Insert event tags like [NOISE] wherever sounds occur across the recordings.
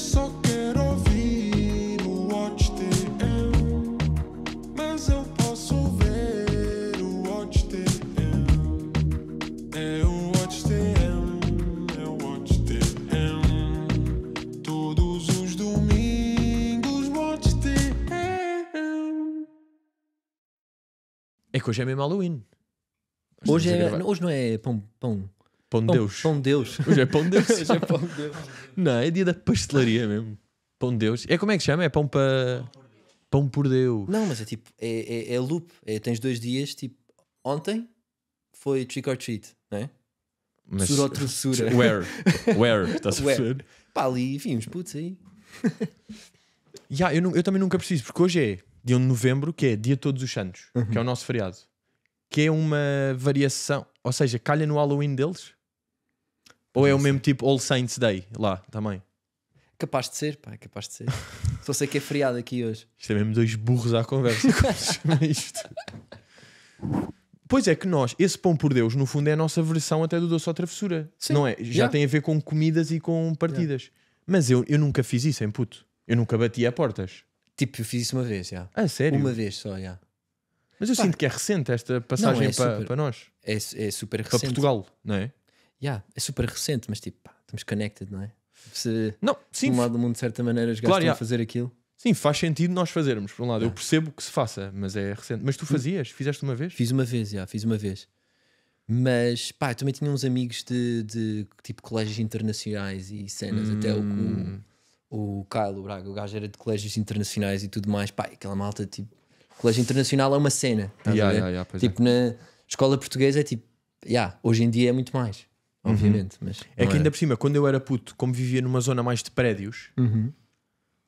só quero ouvir o Watch mas eu posso o Watch É o Watch é o Watch Todos os domingos, Watch É que hoje é mesmo Halloween. Hoje, hoje, é, hoje não é pão, pão Pão de Deus. Pão de Deus. Hoje é Pão de Deus. Hoje é Pão de Deus. Não, é dia da pastelaria mesmo. Pão de Deus. É como é que chama? É pão para. Pão por Deus. Não, mas é tipo, é, é, é loop. É, tens dois dias, tipo, ontem foi trick or treat, não é? Mas, Sura ou trossura. Where? Where? [LAUGHS] Estás a perceber? Pá, ali, enfim, uns putos aí. [LAUGHS] yeah, eu, não, eu também nunca preciso, porque hoje é dia 1 de novembro, que é dia todos os santos, uhum. que é o nosso feriado. Que é uma variação, ou seja, calha no Halloween deles ou é o mesmo tipo All Saints Day lá também? Capaz de ser, pá, é capaz de ser. [LAUGHS] Só sei que é feriado aqui hoje. Isto é mesmo dois burros à conversa. [LAUGHS] isto? Pois é que nós, esse pão por Deus, no fundo é a nossa versão até do doce ou travessura. Sim. Não é? Já yeah. tem a ver com comidas e com partidas. Yeah. Mas eu, eu nunca fiz isso em puto. Eu nunca bati a portas. Tipo, eu fiz isso uma vez, já. Yeah. Ah, sério? Uma vez só, já. Mas eu Pá. sinto que é recente esta passagem é para, para nós. É, é super recente. Para Portugal, não é? yeah, é super recente, mas tipo, pá, estamos connected, não é? Se, não, sim. De um lado do mundo, de certa maneira, os gajos claro, a fazer aquilo. Sim, faz sentido nós fazermos, por um lado. Eu percebo que se faça, mas é recente. Mas tu hum. fazias? Fizeste uma vez? Fiz uma vez, já, fiz uma vez. Mas, pá, eu também tinha uns amigos de, de tipo colégios internacionais e cenas, hum. até o, hum. o, o Kylo Braga, o gajo era de colégios internacionais e tudo mais. Pá, aquela malta, tipo, colégio internacional é uma cena. Yeah, yeah, yeah, tipo, é. na escola portuguesa é tipo, yeah, hoje em dia é muito mais obviamente. Uhum. Mas é que era. ainda por cima, quando eu era puto, como vivia numa zona mais de prédios, uhum.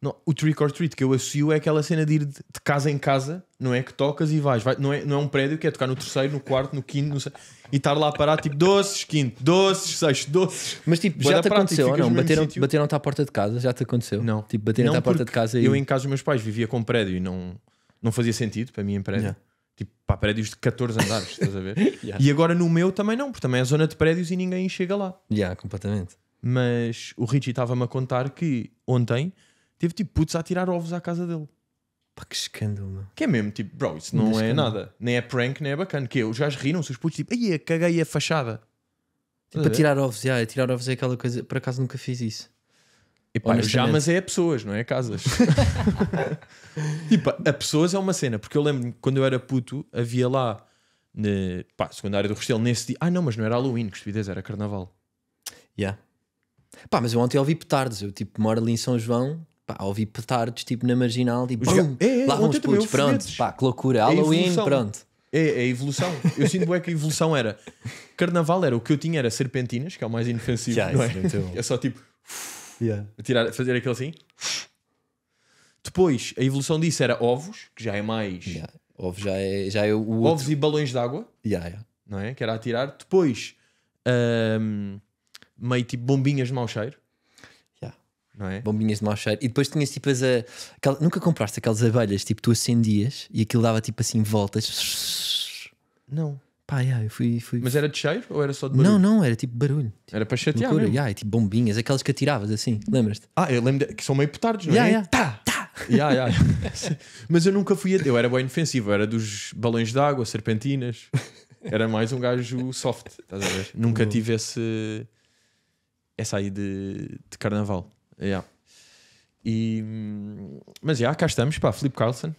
não, o trick or treat que eu associo é aquela cena de ir de, de casa em casa, não é? Que tocas e vais. Vai, não, é, não é um prédio que é tocar no terceiro, no quarto, no quinto, no se... e estar lá a parar tipo doces, quinto, doces, sexto, doces. Mas tipo, já te aconteceu não? Bateram, bateram-te à porta de casa? Já te aconteceu? Não. Tipo, bateram-te à porta de casa e. Eu em casa dos meus pais vivia com prédio e não, não fazia sentido para mim em prédio. Yeah pá, prédios de 14 andares, estás a ver? [LAUGHS] Yeah. E agora no meu também não, porque também é zona de prédios e ninguém chega lá. Yeah, completamente. Mas o Richie estava-me a contar que ontem teve tipo putos a tirar ovos à casa dele. Pá, que escândalo, mano. Que é mesmo, tipo, bro, isso não, é nada. Nem é prank, nem é bacana. Que é, os gajos riram-se, os putos, tipo, aí caguei a fachada. Tipo, a tirar ovos, já, yeah, tirar ovos é aquela coisa. Por acaso nunca fiz isso. Epá, eu já, mas é a pessoas, não é a casas. [LAUGHS] tipo, a pessoas é uma cena, porque eu lembro quando eu era puto, havia lá na pá, secundária do Restelo, nesse dia. Ah, não, mas não era Halloween, que estupidez, era Carnaval. Yeah. Pá, mas eu ontem ouvi petardos, eu tipo moro ali em São João, pá, ouvi petardos tipo na marginal e tipo, bum, é, é, lá vão os putos, pronto, pá, que loucura, é Halloween, pronto. É, é, a evolução. Eu sinto bem que a evolução era. Carnaval era o que eu tinha, era serpentinas, que é o mais inofensivo. Yeah, não é? É, é só tipo. Yeah. Tirar, fazer aquilo assim. Depois, a evolução disso era ovos, que já é mais. Yeah. já é, já é o outro... Ovos e balões de água. Yeah, yeah. Não é? Que era atirar. Depois, um, meio tipo bombinhas de mau cheiro. Não é? Bombinhas de mau cheiro. E depois tinhas tipo as. A... Eh, aquela... Nunca compraste aquelas abelhas, tipo tu acendias e aquilo dava tipo assim voltas. Não. Pá, yeah, eu fui, fui. Mas era de cheiro ou era só de barulho? Não, não, era tipo barulho. Tipo, era para chatear. Loucura, mesmo. Yeah, é tipo bombinhas, aquelas que atiravas assim, lembras-te? Ah, eu lembro de, que são meio petardos, não é? yeah. Tá! Tá! Yeah, yeah. [LAUGHS] Mas eu nunca fui. A... Eu era bem defensivo, era dos balões de água, serpentinas. Era mais um gajo soft, estás a ver? Nunca tive esse. essa aí de, de carnaval. Yeah. E, mas já, cá estamos, pá, Filipe Carlson.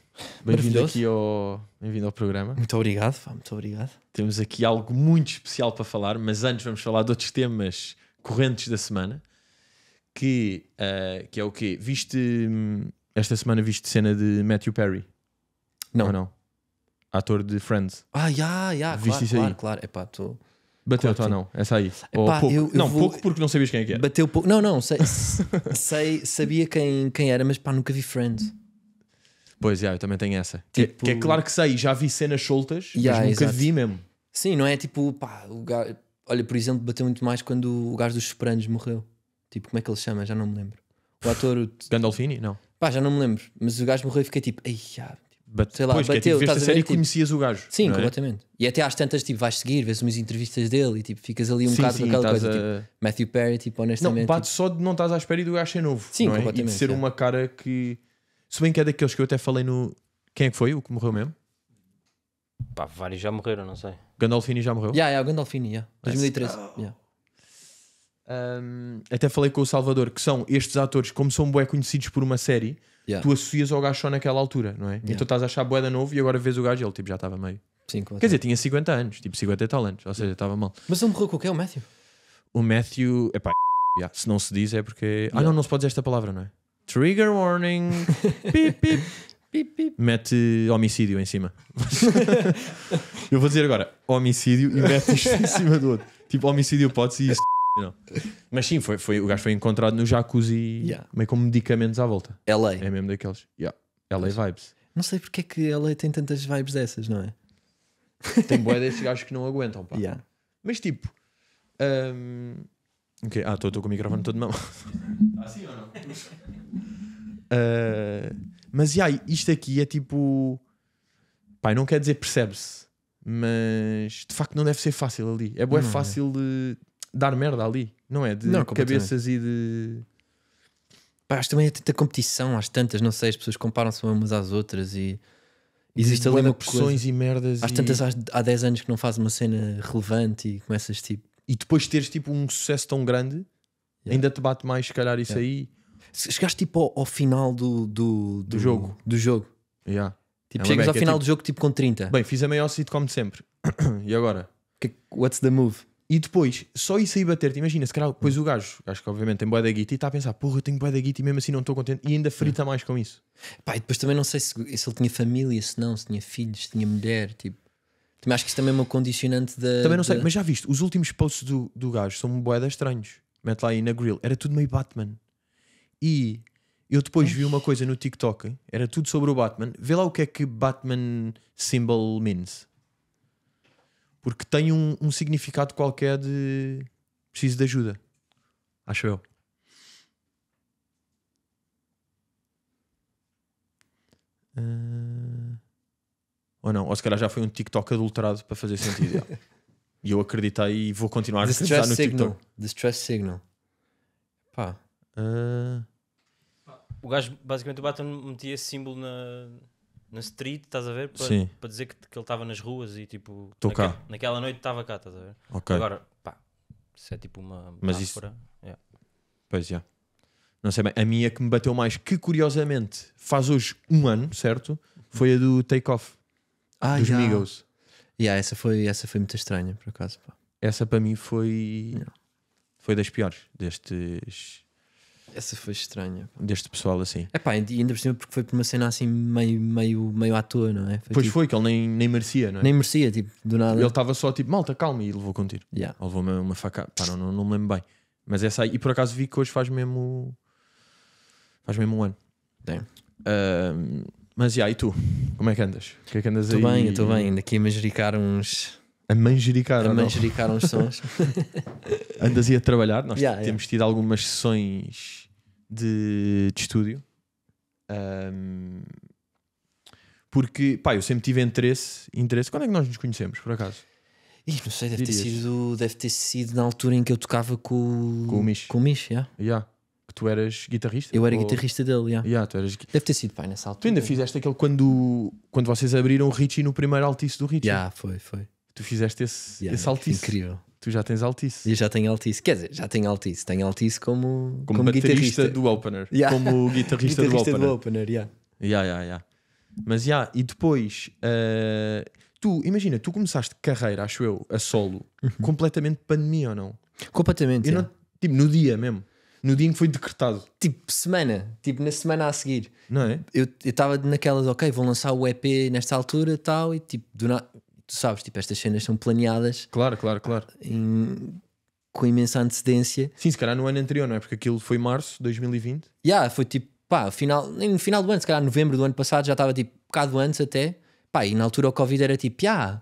Bem-vindo aqui ao, bem ao programa. Muito obrigado, pá, muito obrigado. Temos aqui algo muito especial para falar, mas antes vamos falar de outros temas correntes da semana. Que, uh, que é o quê? Viste. Hum, esta semana viste cena de Matthew Perry? Não. Ou não? Ator de Friends. Ah, já, yeah, já, yeah, claro, claro, claro. Epá, estou. Tô Bateu-te ou então, não? Essa é aí. Ou pouco. Eu, eu não, vou... pouco porque não sabias quem é que era. Bateu pouco. Não, não, sei, [LAUGHS] sei, sabia quem, quem era, mas pá, nunca vi Friends. Pois é, eu também tenho essa. Tipo... Que, é, que, é claro que sei, já vi cenas soltas, yeah, mas nunca exato. vi mesmo. Sim, não é tipo, pá, o gajo... olha, por exemplo, bateu muito mais quando o gajo dos Sopranos morreu. Tipo, como é que ele chama? Já não me lembro. O ator. Gandolfini? Não. Pá, já não me lembro. Mas o gajo morreu e fiquei tipo, ai, já, Bate, sei lá, pois, bateu. Que é, tipo, veste a e tipo, conhecias o gajo. Sim, é? completamente. E até às tantas, tipo, vais seguir, vês umas entrevistas dele e tipo, ficas ali um sim, bocado sim, com aquela coisa. A... Tipo, Matthew Perry, tipo, honestamente. Não, bate tipo... só de não estás à espera e do gajo ser novo. Sim, não completamente. É? E de ser é. uma cara que. Se bem que é daqueles que eu até falei no. Quem é que foi? O que morreu mesmo? Pá, vários já morreram, não sei. Gandolfini já morreu? Já, yeah, yeah, o Gandolfini, yeah. 2013. Yeah. Um, até falei com o Salvador que são estes atores, como são bué conhecidos por uma série, yeah. tu associas ao gajo só naquela altura, não é? Yeah. Então estás a achar bué da novo e agora vês o gajo ele tipo, já estava meio. 50. Quer dizer, tinha 50 anos, tipo 50 e tal anos, ou seja, estava mal. Mas ele morreu com o é O Matthew? O Matthew, epá, yeah. se não se diz é porque. Ah, não, não se pode dizer esta palavra, não é? Trigger warning, [LAUGHS] pip, pip. Pip, pip. mete homicídio em cima. [LAUGHS] eu vou dizer agora homicídio e mete isto em cima do outro. Tipo, homicídio pode-se e isto mas sim, foi, foi, o gajo foi encontrado no jacuzzi, Yeah. meio com medicamentos à volta. LA. É mesmo daqueles. Yeah. LA Vibes. Não sei porque é que LA tem tantas vibes dessas, não é? [LAUGHS] Tem boé desses gajos que não aguentam, pá. Yeah. Mas tipo. Hum, ok, Ah, estou com o microfone todo na mão. Assim [LAUGHS] ou não? [LAUGHS] Eh, mas yeah, isto aqui é tipo. Pai, não quer dizer percebe-se, mas de facto não deve ser fácil ali. É boé é. fácil de dar merda ali, não é? De não, cabeças e de. Pá, acho também é tanta competição, às tantas, não sei, as pessoas comparam-se umas às outras e. Existe ali uma pressões e merdas. Às e... tantas, há 10 anos que não faz uma cena relevante e começas tipo. E depois teres tipo um sucesso tão grande, yeah. ainda te bate mais, se calhar, isso yeah. aí. Chegaste tipo ao, ao final do, do, do, do, jogo. Do jogo. Yeah. Tipo, é chegas ao final é, tipo... do jogo tipo com 30. Bem, fiz a maior sitcom de sempre. [COUGHS] e agora? what's the move? E depois, só isso aí bater-te, imagina, se calhar, depois hum. o gajo, acho que obviamente tem boia da guita e está a pensar, porra, eu tenho boia da guita e mesmo assim não estou contente e ainda hum. frita mais com isso. Pá, e depois também não sei se, se ele tinha família, se não, se tinha filhos, se tinha mulher, tipo. Também acho que isso também é uma condicionante da. Também não sei, mas já viste, os últimos posts do, do gajo são boeda estranhos. Mete lá aí na grill, era tudo meio Batman. E eu depois vi uma coisa no TikTok, era tudo sobre o Batman. Vê lá o que é que Batman symbol means porque tem um, um significado qualquer de preciso de ajuda. Acho eu. Uh... Ou não, ou se calhar já foi um TikTok adulterado para fazer sentido. e eu acreditei e vou continuar The a acreditar no signal. TikTok. The stress signal. Pá. Uh... O gajo basicamente o Batman metia símbolo na, na street, estás a ver? Para, Sim. para dizer que, que ele estava nas ruas e tipo. Estou cá. Naquela noite estava cá, estás a ver? Ok. Agora, pá, isso é tipo uma. Mas isso. Yeah. Pois já. Yeah. Não sei bem. A minha que me bateu mais, que curiosamente faz hoje um ano, certo? Foi a do Take Off. Ah, dos yeah. Migos. Yeah, essa, foi, essa foi muito estranha, por acaso. Pá. Essa para mim foi. Foi das piores destes essa foi estranha. Deste pessoal assim. É pá, ainda por cima porque foi por uma cena assim meio, meio, meio à toa, não é? Foi pois tipo... foi, que ele nem, nem merecia, não é? Nem merecia, tipo, do nada. Ele estava só tipo, malta, calma, e levou contigo. um Yeah. levou uma, uma faca. Pá, não, não, não, me lembro bem. Mas essa aí, e por acaso vi que hoje faz mesmo. Faz mesmo um ano. tem é. Uh, mas já, yeah, e tu? Como é que andas? O que é que andas tô aí? Estou bem, estou bem. Ainda aqui a manjericar uns. A manjericar, a manjericar uns sons. [LAUGHS] andas aí a trabalhar? Nós [LAUGHS] yeah, temos yeah. tido algumas sessões de, de estúdio. Um, porque, pá, eu sempre tive interesse, interesse. Quando é que nós nos conhecemos, por acaso? Ih, não sei, deve ter, sido, deve ter sido na altura em que eu tocava com, Com o Mish. Com o Mish, yeah. Yeah. Que tu eras guitarrista? Eu era Ou- guitarrista dele, yeah. Yeah, tu, eras... gui- Deve ter sido, pai, nessa altura. tu ainda fizeste aquele quando, quando vocês abriram o Richie no primeiro altice do Richie. Yeah, foi, foi. Tu fizeste esse, Yeah, esse altice. Incrível. Tu já tens altice. Eu já tenho altice. Quer dizer, já tenho altice. Tenho altice como, como, como guitarrista do opener. Yeah. Como [LAUGHS] guitarrista, guitarrista, do opener. Do opener yeah. Yeah, yeah, yeah. Mas já, yeah, e depois, uh, tu, imagina, tu começaste carreira, acho eu, a solo, uhum. completamente pandemia ou não? Completamente. Yeah. Não, tipo, no dia mesmo. No dia em que foi decretado. Tipo, semana. Tipo, na semana a seguir. Não é? Eu estava naquelas, ok, vão lançar o EP nesta altura tal, e tipo, do nada tu sabes, tipo, estas cenas são planeadas. Claro, claro, claro. Ah, em, com imensa antecedência. Sim, se calhar no ano anterior, não é? Porque aquilo foi março de 2020. Já, yeah, foi tipo, pá, final, no final do ano, se calhar novembro do ano passado, já estava tipo, um bocado antes até. Pá, e na altura o Covid era tipo, ah,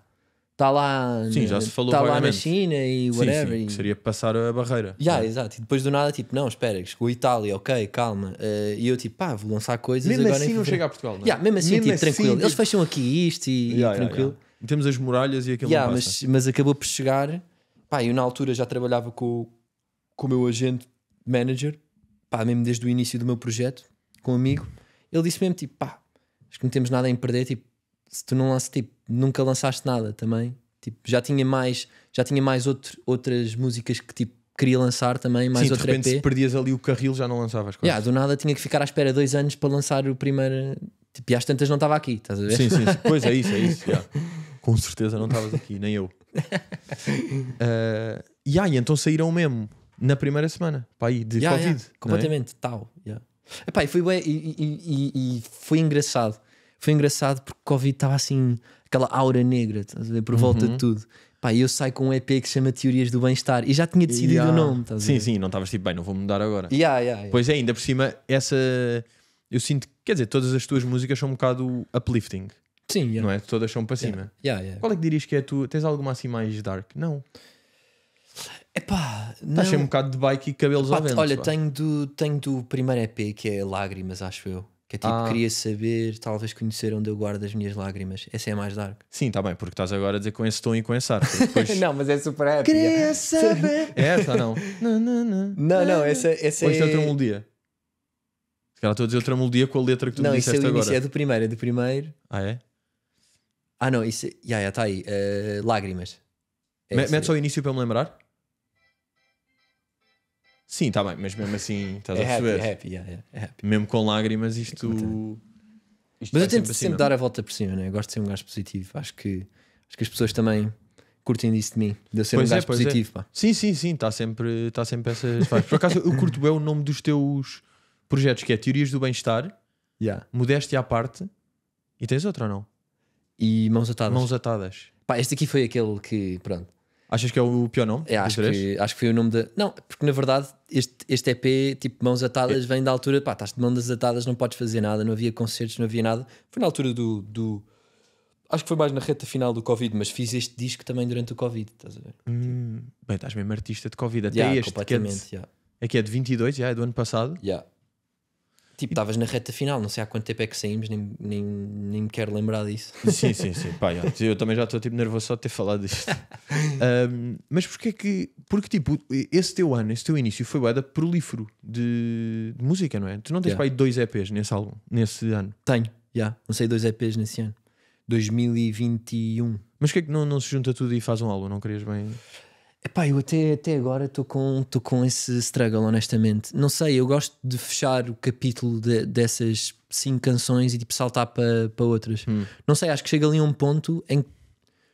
está lá, sim, já se falou tá lá na China e whatever. Sim, sim, e... Que seria passar a barreira. Já, yeah, é? exato. E depois do nada, tipo, não, espera, chegou a Itália, ok, calma. Uh, e eu tipo, pá, vou lançar coisas mesmo agora. Assim não chega a Portugal, não é? Yeah, mesmo assim, mesmo tipo, assim, tranquilo. Tipo... Eles fecham aqui isto e, yeah, e tranquilo. Yeah, temos as muralhas e aquilo yeah, mas, mas, acabou por chegar. Pá, eu na altura já trabalhava com, com o meu agente manager, pá, mesmo desde o início do meu projeto, com um amigo. Ele disse mesmo tipo, pá, acho que não temos nada em perder. Tipo, se tu não lanças, tipo, nunca lançaste nada também. Tipo, já tinha mais, já tinha mais outro, outras músicas que tipo queria lançar também, mais Sim, outra de repente, EP. se perdias ali o carril já não lançavas coisas. Yeah, do nada tinha que ficar à espera dois anos para lançar o primeiro. Tipo, e às tantas não estava aqui, estás a ver? Sim, sim, sim. [LAUGHS] pois é isso, é isso. Yeah com certeza não estavas aqui, nem eu. Uh, [LAUGHS] e aí, então saíram mesmo na primeira semana, pá, aí, de yeah, Covid. Yeah, é? completamente, é? tal. Yeah. Epá, e foi bem, e, e, e, foi engraçado. Foi engraçado porque Covid estava assim, aquela aura negra, estás a ver, por volta uhum. de tudo. Pá, eu saio com um EP que chama Teorias do Bem-Estar e já tinha decidido yeah. o nome, estás Sim, sim, não estavas tipo, bem, não vou mudar agora. Yeah, yeah, Pois é, ainda por cima, essa. Eu sinto, quer dizer, todas as tuas músicas são um bocado uplifting. Sim, yeah. não é? Todas são para cima. Yeah. Yeah, Qual é que dirias que é tu? Tens alguma assim mais dark? Não. Epá, não. achei um bocado de bike e cabelos Epá, ao vento. Olha, tenho do, tenho do primeiro EP que é Lágrimas, acho eu. Que é tipo, ah. queria saber, talvez conhecer onde eu guardo as minhas lágrimas. Essa é a mais dark. Sim, está bem, porque estás agora a dizer com esse tom e com esse ar. [LAUGHS] Depois... não, mas é super happy. Queria saber. essa [LAUGHS] é, tá, não. não, não, não. Não, não, ah. essa, essa Ou é, é. outra melodia. Se calhar estou a dizer outra melodia com a letra que tu não, me é disseste agora. Não, isso é do primeiro, é do primeiro. Ah, é? Ah, não, isso. Já, já está aí. Uh, lágrimas. É esse. mete só o início para me lembrar. Sim, está bem, mas mesmo assim, estás a É happy, perceber? é happy, yeah, yeah, é happy. Mesmo com lágrimas, isto. É isto Mas eu tento sempre, dar a volta por cima, né? Eu gosto de ser um gajo positivo. Acho que, acho que as pessoas também curtem disso de mim, de eu ser Pois um é, gajo é. positivo. pá. Sim, sim, sim, está sempre, tá sempre essas Por acaso, eu curto bem o nome dos teus projetos, que é Teorias do Bem-Estar, Yeah. Modéstia à Parte, e tens outra ou não? e Mãos Atadas. Mãos Atadas. Pá, este aqui foi aquele que, pronto. Achas que é o pior nome? É, acho, que, acho que foi o nome da. Não, porque na verdade este, este EP, tipo Mãos Atadas, é. vem da altura. Pá, estás de mãos atadas, não podes fazer nada, não havia concertos, não havia nada. Foi na altura do, do. Acho que foi mais na reta final do Covid, mas fiz este disco também durante o Covid, estás a ver? Hum, bem, estás mesmo artista de Covid, até yeah, este. Completamente, que é de, yeah. é que é de 22, yeah, é do ano passado. Yeah. Tipo, estavas na reta final, não sei há quanto tempo é que saímos, nem, nem, nem me quero lembrar disso. [LAUGHS] Sim, sim, sim. pai, eu também já estou tipo nervoso só de ter falado disto. um, [LAUGHS] mas porque é que. Porque, tipo, esse teu ano, esse teu início foi boeda prolífero de, de música, não é? Tu não tens yeah. para aí dois EPs nesse álbum, nesse ano? Tenho, já. Yeah. sei dois EPs nesse ano. 2021. Mas porquê que é que não, não se junta tudo e faz um álbum? Não querias bem. Epá, eu até, até agora estou com, com esse struggle, honestamente. Não sei, eu gosto de fechar o capítulo de, dessas cinco canções e tipo saltar para pa outras. Hum. Não sei, acho que chega ali a um ponto em que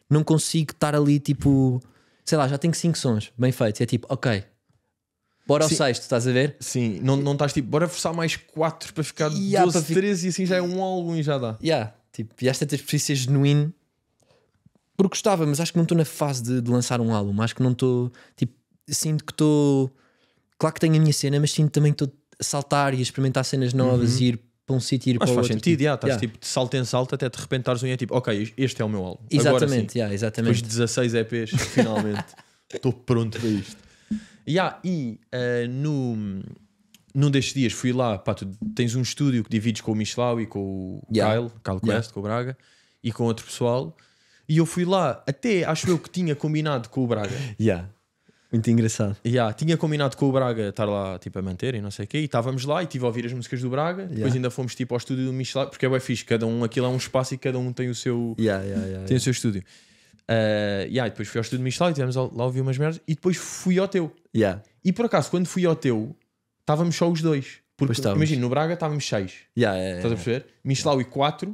não consigo estar ali tipo, sei lá, já tenho cinco sons bem feitos. É tipo, ok, Bora ao sexto, estás a ver? Sim, não, não estás tipo, bora forçar mais 4 para ficar yeah, 12, 13 fi... e assim já é um álbum e já dá. Yeah, tipo, e às tantas preciso ser genuíno porque gostava, mas acho que não estou na fase de, de, lançar um álbum. Acho que não estou. Tipo, sinto que estou. Claro que tenho a minha cena, mas sinto também que estou a saltar e a experimentar cenas novas uhum. e ir para um sítio e ir mas para outro. outro. faz sentido, tipo, já, estás yeah. tipo de salto em salto até de repente estás um e é tipo, ok, este é o meu álbum. Exatamente, sim, yeah, exatamente. Depois de 16 EPs, [LAUGHS] finalmente, estou pronto para isto. Yeah, e uh, no, num destes dias fui lá, pá, tu tens um estúdio que divides com o Michelau e com o yeah. Kyle, Kyle Quest, yeah. com o Braga e com outro pessoal. E eu fui lá, até acho eu que tinha combinado com o Braga. Yeah. Muito engraçado. Yeah, tinha combinado com o Braga estar lá tipo, a manter e não sei o quê. E estávamos lá e estive a ouvir as músicas do Braga. Yeah. Depois ainda fomos tipo, ao estúdio do Michelau porque é bem fixe. Cada um, aquilo é um espaço e cada um tem o seu, yeah, yeah, tem o seu estúdio. Uh, yeah, depois fui ao estúdio do Michelau e estivemos lá a ouvir umas merdas. E depois fui ao teu. Yeah. E por acaso, quando fui ao teu, estávamos só os dois. Porque imagina, no Braga estávamos seis. Yeah, yeah, Estás a perceber? Michelau e quatro.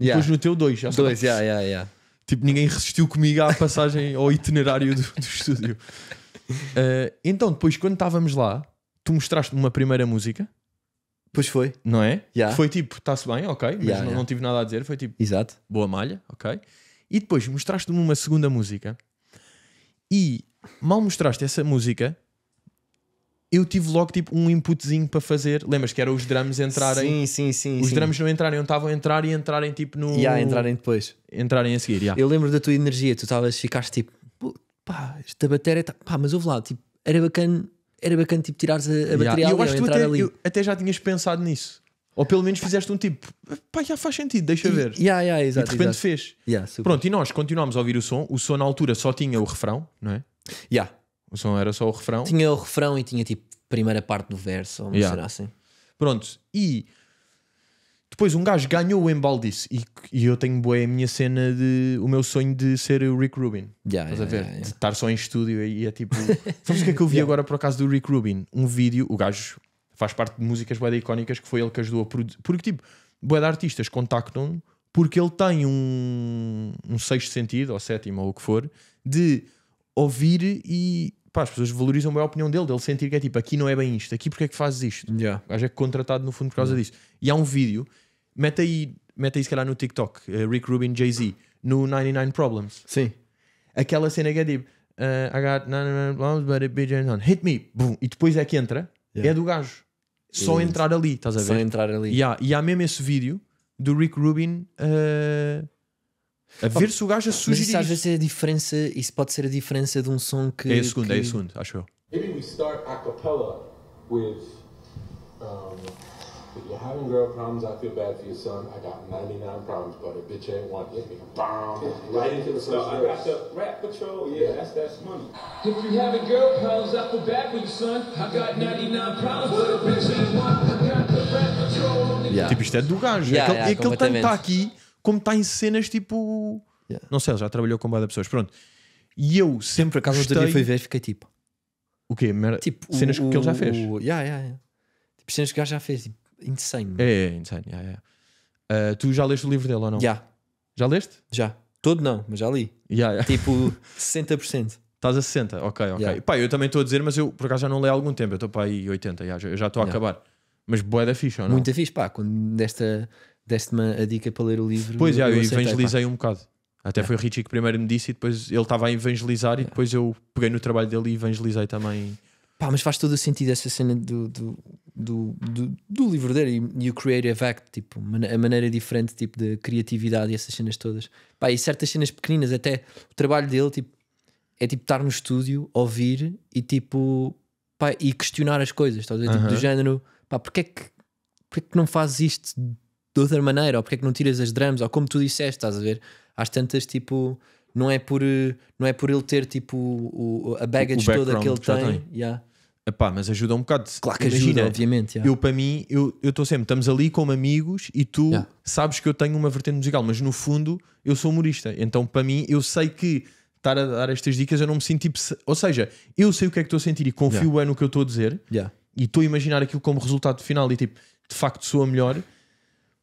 Depois no teu dois. Já dois, yeah, yeah, yeah. Tipo, ninguém resistiu comigo à passagem ao itinerário do, do estúdio. Uh, então, depois, quando estávamos lá, tu mostraste uma primeira música. Pois foi. Não é? Yeah. Foi tipo, está-se bem, ok, mas yeah, não, yeah. não, tive nada a dizer. Foi tipo, Exato. boa malha, ok. E depois mostraste-me uma segunda música. E mal mostraste essa música, eu tive logo tipo um inputzinho para fazer. Lembras que era os drums entrarem? Sim, sim, sim. Os sim. drums não entrarem, não estavam a entrar e entrarem tipo no. Yeah, entrarem depois. Entrarem a seguir, yeah. Eu lembro da tua energia, tu estavas, ficaste tipo, pá, esta bateria, está. pá, mas houve lá, tipo, era bacana, era bacana tipo tirares a, a yeah. bateria eu acho que tu até, ali. Eu, até já tinhas pensado nisso. Ou pelo menos fizeste um tipo, pá, já faz sentido, deixa e, ver. Yeah, yeah, exato, e de repente exato. fez. Yeah, Pronto, e nós continuámos a ouvir o som. O som na altura só tinha o refrão, não é? Yeah. O som era só o refrão. Tinha o refrão e tinha tipo primeira parte do verso, ou yeah. será assim. Pronto, e depois um gajo ganhou o embaldis e, e eu tenho boa a minha cena de o meu sonho de ser o Rick Rubin. Yeah, Estás yeah, a ver? Yeah, de estar só em estúdio e é tipo. [LAUGHS] Sabes o que é que eu vi agora por acaso do Rick Rubin? Um vídeo, o gajo faz parte de músicas boeda icónicas que foi ele que ajudou a produzir. Porque tipo, de artistas contactam porque ele tem um, um sexto sentido, ou sétimo, ou o que for, de ouvir e pá, as pessoas valorizam bem a opinião dele, dele sentir que é tipo, aqui não é bem isto, aqui porque é que fazes isto? Yeah. O gajo é contratado no fundo por causa yeah. disso. E há um vídeo, mete aí, mete aí se calhar no TikTok, uh, Rick Rubin Jay-Z, no 99 Problems. Sim. Aquela cena que é tipo, uh, I got 99 Problems, but it be on, hit me, boom, e depois é que entra, yeah. é do gajo. Só e entrar ali, estás a ver? Só entrar ali. E há, e há mesmo esse vídeo do Rick Rubin. Uh, a ver se o gajo a sugerir. Mas isso às vezes é a diferença, isso pode ser a diferença de um som que. É a segunda, que... é a segunda, acho eu. Maybe we start a cappella with. Um, you're having girl problems, I feel bad for son. I got 99 problems, but a bitch ain't one. Hit me. Bomb. Right into the first so I got the rap patrol. Yeah, that's that's money. If having girl problems, I feel bad for son. I got 99 problems, but a bitch ain't one. I got the rap patrol. Yeah. Tipo, isto é do gajo. É yeah, é que, yeah, é que está aqui como está em cenas tipo. Yeah. Não sei, ele já trabalhou com boa pessoas. Pronto. E eu sempre. Por acaso, gostei... outro fui ver fiquei tipo. O quê? Mer... Tipo, cenas o, que ele já fez. O... Yeah, yeah, yeah. Tipo, cenas que o gajo já fez. Tipo, insane. É, é, é insane. Yeah, yeah. Uh, tu já leste o livro dele ou não? Já. Já leste? Já. Todo não, mas já li. Yeah, yeah. Tipo, 60%. [LAUGHS] Estás a 60, ok, ok. Yeah. Pá, eu também estou a dizer, mas eu por acaso já não leio há algum tempo, eu estou para aí 80, já, já estou a yeah. acabar. Mas boa da ficha, ou não? Muita ficha, pá, quando nesta deste-me a dica para ler o livro. Pois, já, eu, eu evangelizei pá. um bocado. Até é. foi o Richie que primeiro me disse e depois ele estava a evangelizar é. e depois eu peguei no trabalho dele e evangelizei também. Pá, mas faz todo o sentido essa cena do, do, do, do, do livro dele e, o Creative Act, tipo, a maneira diferente tipo, de criatividade e essas cenas todas. Pá, e certas cenas pequeninas, até o trabalho dele tipo, é tipo estar no estúdio, ouvir e tipo pá, e questionar as coisas, estás a Tipo, uh -huh. do género, pá, porque é que, porque é que não fazes isto de outra maneira, ou porque é que não tiras as drums, ou como tu disseste, estás a ver? Às tantas, tipo, não é por, eh, não é por ele ter, tipo, o, a baggage o toda que ele tem. tem. Yeah. Epá, mas ajuda um bocado. Claro que Imagina, ajuda, obviamente. Yeah. Eu, para mim, eu estou sempre, estamos ali como amigos e tu yeah. sabes que eu tenho uma vertente musical, mas no fundo eu sou humorista. Então, para mim, eu sei que estar a dar estas dicas, eu não me sinto tipo. Ou seja, eu sei o que é que estou a sentir e confio yeah. bem no que eu estou a dizer yeah. e estou a imaginar aquilo como resultado final e tipo, de facto sou a melhor.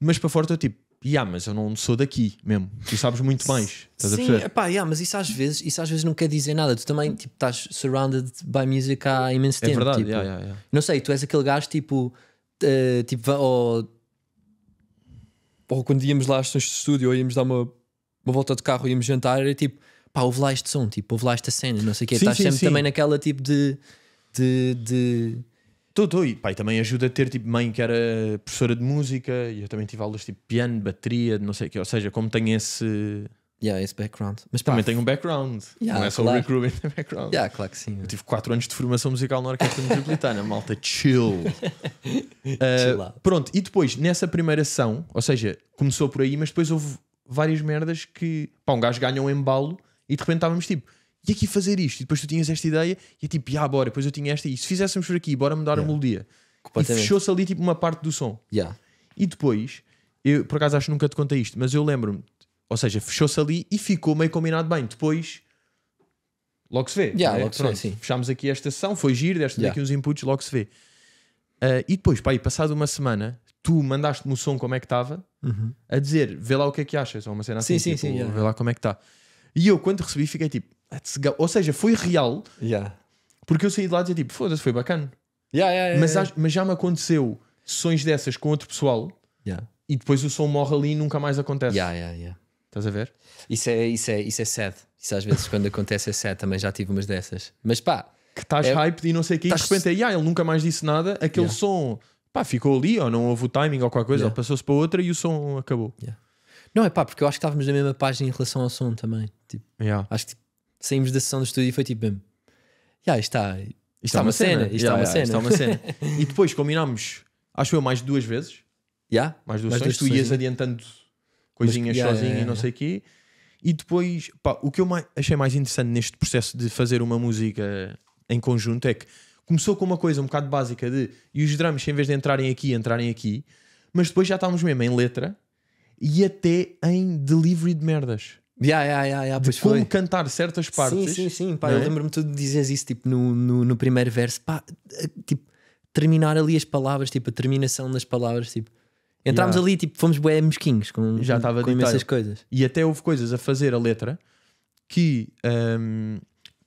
Mas para fora estou tipo, yeah, mas eu não sou daqui mesmo. Tu sabes muito mais. Estás Sim, a Epá, yeah, mas isso às vezes, isso às vezes não quer dizer nada. Tu também tipo, estás surrounded by music há imenso é tempo. Verdade, tipo, yeah, yeah, yeah. Não sei, tu és aquele gajo tipo, uh, tipo ou, ou quando íamos lá às sessões de estúdio ou íamos dar uma, uma volta de carro, íamos jantar, era tipo, pá, ouve lá este som, tipo, ouve lá esta cena, não sei o quê. Sim, estás sim, sempre sim. também naquela tipo de, de, de Estou, estou. E, pai, também ajuda a ter, tipo, mãe que era professora de música e eu também tive aulas, tipo, piano, bateria, não sei o que Ou seja, como tenho esse... Yeah, esse background. Mas também tenho um background. Yeah, não é só claro. o Rick Rubin é background. Yeah, claro que sim. Eu tive 4 anos de formação musical na Orquestra Metropolitana, malta, chill. uh, [LAUGHS] pronto, e depois, nessa primeira sessão, ou seja, começou por aí, mas depois houve várias merdas que, pá, um gajo ganha um embalo e de repente estávamos tipo e aqui fazer isto. E depois tu tinhas esta ideia e é tipo, ah, bora. Depois eu tinha esta e se fizéssemos por aqui, bora mudar yeah. a melodia. E fechou-se ali tipo uma parte do som. Yeah. E depois, eu por acaso acho que nunca te contei isto, mas eu lembro-me, ou seja, fechou-se ali e ficou meio combinado bem. Depois, logo se vê. Yeah, né? logo Pronto, se vê sim. Fechámos aqui esta sessão, foi giro, deste yeah. aqui uns inputs, logo se vê. Uh, e depois, pá, e passado uma semana, tu mandaste-me o som como é que estava, uhum. a dizer, vê lá o que é que achas, ou uma cena assim, sim, tipo, sim, sim, vê yeah. lá como é que está. E eu, quando recebi, fiquei tipo, let's go. Ou seja, foi real. Yeah. Porque eu saí de lá e dizia tipo, foda-se, foi bacana. Yeah, yeah, mas, mas, já me aconteceu sessões dessas com outro pessoal e depois o som morre ali e nunca mais acontece. Estás a ver? Isso é, isso é, isso é sad. Isso às vezes quando acontece é sad. Também já tive umas dessas. Mas pá. Que estás é, hyped e não sei o que. Tás... E de repente é, yeah, ele nunca mais disse nada. Aquele som pá, ficou ali ou não houve o timing ou qualquer coisa. Ou passou-se para outra e o som acabou. Não é pá, porque eu acho que estávamos na mesma página em relação ao som também. Tipo, Acho que tipo, saímos da sessão do estúdio e foi tipo já yeah, isto está, isto está uma, cena, está yeah, uma, yeah, uma cena. e depois combinámos, acho eu, mais duas vezes, yeah, mais duas, tu ias né? adiantando coisinhas Mas, sozinho e não sei o quê. E depois, pá, o que eu mais, achei mais interessante neste processo de fazer uma música em conjunto é que começou com uma coisa um bocado básica de e os dramas, em vez de entrarem aqui, entrarem aqui, mas depois já estávamos mesmo em letra e até em delivery de merdas. Yeah, yeah, yeah, yeah, de como foi. cantar certas partes. Sim, sim, sim. Pá, é? Eu lembro-me tu dizes isso tipo, no, no, no, primeiro verso. Pá, eh, tipo, terminar ali as palavras, tipo, a terminação das palavras. Tipo, entrámos yeah. ali, tipo, fomos bué mesquinhos com, Já com, com essas coisas. E até houve coisas a fazer a letra que. Um,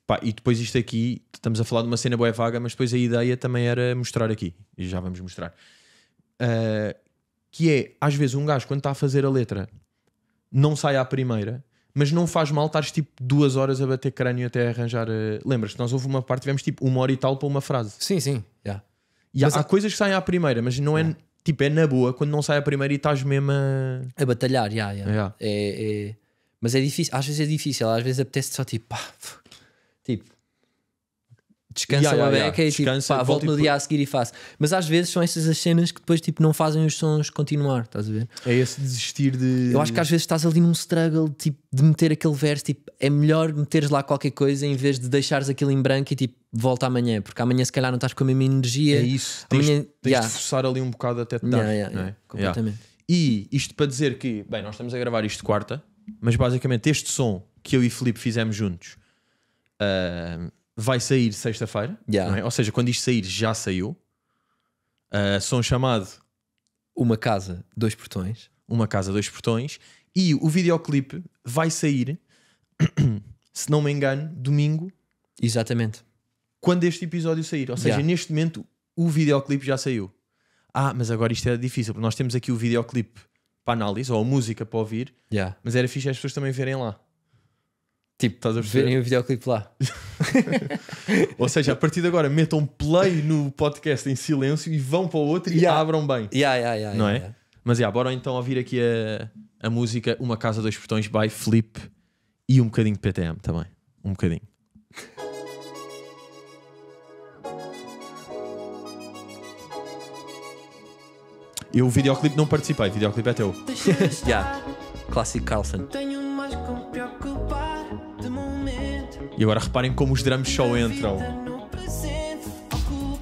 pá, e depois isto aqui, estamos a falar de uma cena bué vaga, mas depois a ideia também era mostrar aqui. E já vamos mostrar. Uh, que é, às vezes, um gajo quando está a fazer a letra não sai à primeira mas não faz mal estares tipo duas horas a bater crânio até arranjar. Uh... Lembras-te, nós houve uma parte, tivemos tipo uma hora e tal para uma frase. Sim, sim. Yeah. E há, há, coisas que saem à primeira, mas não é. Yeah. Tipo, é na boa quando não sai à primeira e estás mesmo a. A batalhar, yeah, yeah. yeah. É, é... Mas é difícil, às vezes é difícil, às vezes apetece só tipo, pá, tipo, descansa yeah, uma yeah, beca yeah. É tipo, e descansa, tipo, pá, volto no dia a seguir e faço. Mas às vezes são essas as cenas que depois tipo, não fazem os sons continuar, estás a ver? É esse desistir de. Eu acho que às vezes estás ali num struggle tipo, de meter aquele verso, tipo, é melhor meteres lá qualquer coisa em vez de deixares aquilo em branco e tipo, volta amanhã, porque amanhã se calhar não estás com a mesma energia. É isso, tens, amanhã... tens yeah. de forçar ali um bocado até te dar. É? Completamente. E isto para dizer que, bem, nós estamos a gravar isto quarta, mas basicamente este som que eu e Felipe fizemos juntos. Uh vai sair sexta-feira. Yeah. É? Ou seja, quando isto sair, já saiu. Uh, ah, som chamado Uma Casa, Dois Portões. Uma Casa, Dois Portões. E o videoclipe vai sair, [COUGHS] se não me engano, domingo. Exatamente. Quando este episódio sair. Ou seja, yeah. neste momento o videoclipe já saiu. Ah, mas agora isto é difícil, porque nós temos aqui o videoclipe para análise, ou a música para ouvir. Yeah. Mas era fixe as pessoas também verem lá. Tipo, estás a perceber? verem o videoclipe lá. [LAUGHS] Ou seja, a partir de agora metam play no podcast em silêncio e vão para o outro e abram bem. Yeah, yeah, yeah, Não yeah, é? yeah. Mas yeah, bora então ouvir aqui a, a música Uma Casa Dois Portões by Flip e um bocadinho de PTM também. Um bocadinho. Eu o videoclipe não participei, o videoclipe é teu. [LAUGHS] Yeah. Clássico Carlson. Tenho E agora reparem como os drums só entram.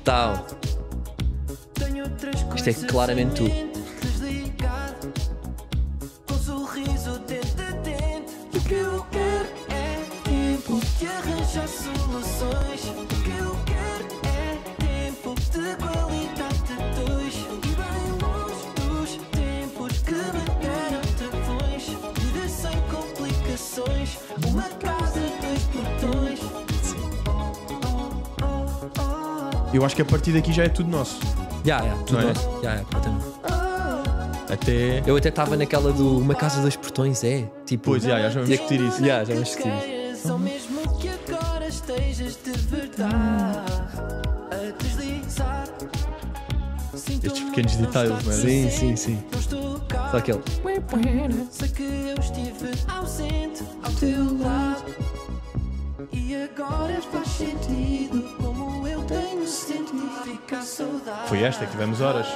Tal. Isto é claramente tu. Eu acho que a partir daqui já é tudo nosso. Já, yeah, yeah, tudo Não é? nosso. Já, yeah, yeah, até. Eu até estava naquela do Uma Casa dos Portões, é? Tipo, pois, já, já vamos discutir isso. Já, já vamos discutir isso. Só mesmo que agora estejas de verdade a Estes pequenos detalhes, mano. É? Sim, sim, sim. Só aquele. Sei que eu estive ausente ao teu lado. E agora faz sentido como foi esta que tivemos horas.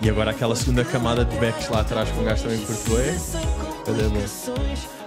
E agora aquela segunda camada de backs lá atrás com o gajo também curto é. Cadê, bom?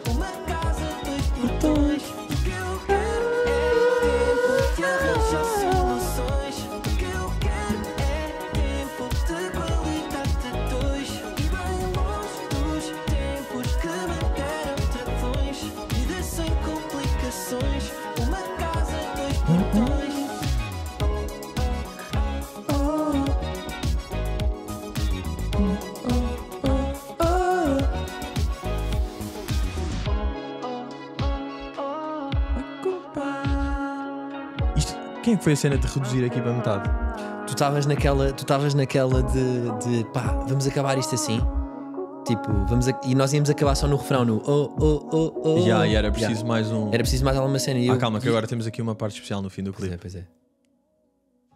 foi a cena de reduzir aqui para metade? Tu estavas naquela, tu estavas naquela de, de pá, vamos acabar isto assim. Tipo, vamos a, e nós íamos acabar só no refrão, no oh, oh, oh, oh. Já, e era preciso mais um. Era preciso mais alguma cena. E ah, eu... calma, que agora temos aqui uma parte especial no fim do clipe. Pois é,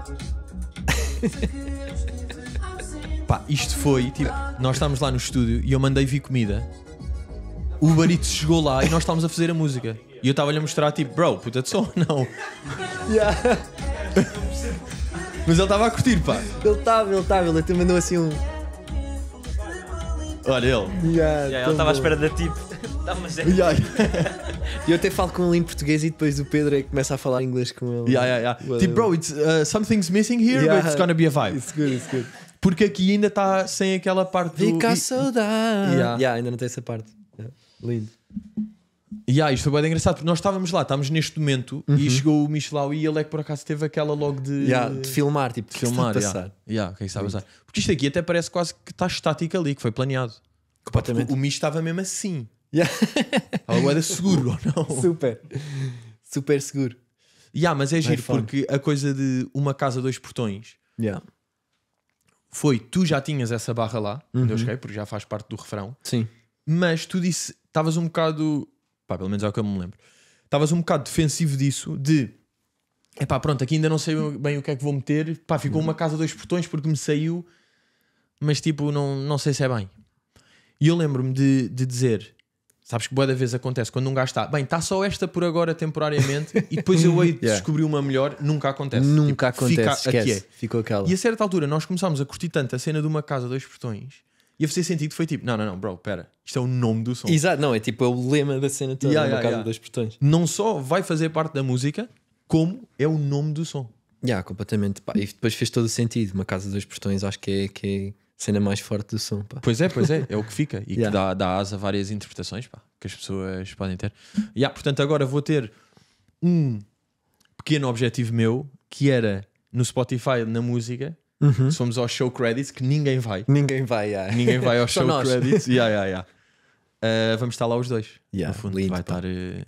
pois é. [LAUGHS] Pá, isto foi, tipo, nós estávamos lá no estúdio e eu mandei vir comida. O barito chegou lá e nós estávamos a fazer a música. E eu estava-lhe a mostrar, tipo, bro, puta de som, [LAUGHS] não. Yeah. [LAUGHS] Mas ele estava a curtir, pá. Ele estava, ele estava, ele até mandou assim um. Olha ele. Yeah, yeah, ele estava à espera da tipo. [LAUGHS] e Yeah. eu até falo com ele em português e depois o Pedro é que começa a falar inglês com ele. Yeah, yeah, yeah. Tipo, bro, it's, uh, something's missing here, yeah. but it's gonna be a vibe. It's good, it's good. Porque aqui ainda está sem aquela parte do. Fica a saudade. Yeah. yeah, ainda não tem essa parte. Lindo. E yeah, isto foi bem engraçado, porque nós estávamos lá, estávamos neste momento uhum. e chegou o Michelau e ele é que por acaso teve aquela logo de, yeah, de filmar, tipo, de filmar. está yeah. o que está passar? Porque isto aqui até parece quase que está estático ali, que foi planeado. Completamente. O, o estava mesmo assim. Yeah. Algo [LAUGHS] era seguro ou não? Super, super seguro. Yeah, mas é giro, porque a coisa de uma casa, dois portões yeah. foi tu já tinhas essa barra lá, uhum. eu cheguei, porque já faz parte do refrão. Sim. Mas tu disse, estavas um bocado Pá, pelo menos é o que eu me lembro. Estavas um bocado defensivo disso, de é pá, pronto, aqui ainda não sei bem o que é que vou meter. Pá, ficou uhum. uma casa, dois portões, porque me saiu, mas tipo, não, não sei se é bem. E eu lembro-me de, de dizer: sabes que boa da vez acontece quando um gajo está, bem, está só esta por agora temporariamente, [LAUGHS] e depois eu hei de yeah. descobrir uma melhor, nunca acontece. Nunca tipo, acontece, fica esquece, aqui é. ficou aquela. E a certa altura nós começámos a curtir tanto a cena de uma casa, dois portões, e a fazer sentido. Foi tipo, não, não, não, bro, pera, isto é o nome do som. Exato, não, é tipo é o lema da cena toda, yeah, é casa yeah. dos portões. Não só vai fazer parte da música, como é o nome do som. Já, yeah, completamente. Pá, e depois fez todo o sentido. Uma casa dos portões, acho que é, que é a cena mais forte do som. Pá. Pois é, pois é, é o que fica e yeah. que dá, dá asa a várias interpretações pá, que as pessoas podem ter. Yeah, portanto, agora vou ter um pequeno objetivo meu que era no Spotify, na música, Uhum. Se fomos ao show credits, que ninguém vai. Ninguém vai, yeah. Ninguém vai ao [LAUGHS] show nós. credits. Yeah, yeah, yeah. [LAUGHS] Uh, vamos estar lá os dois. Yeah, no fundo, lindo, vai estar. Uh,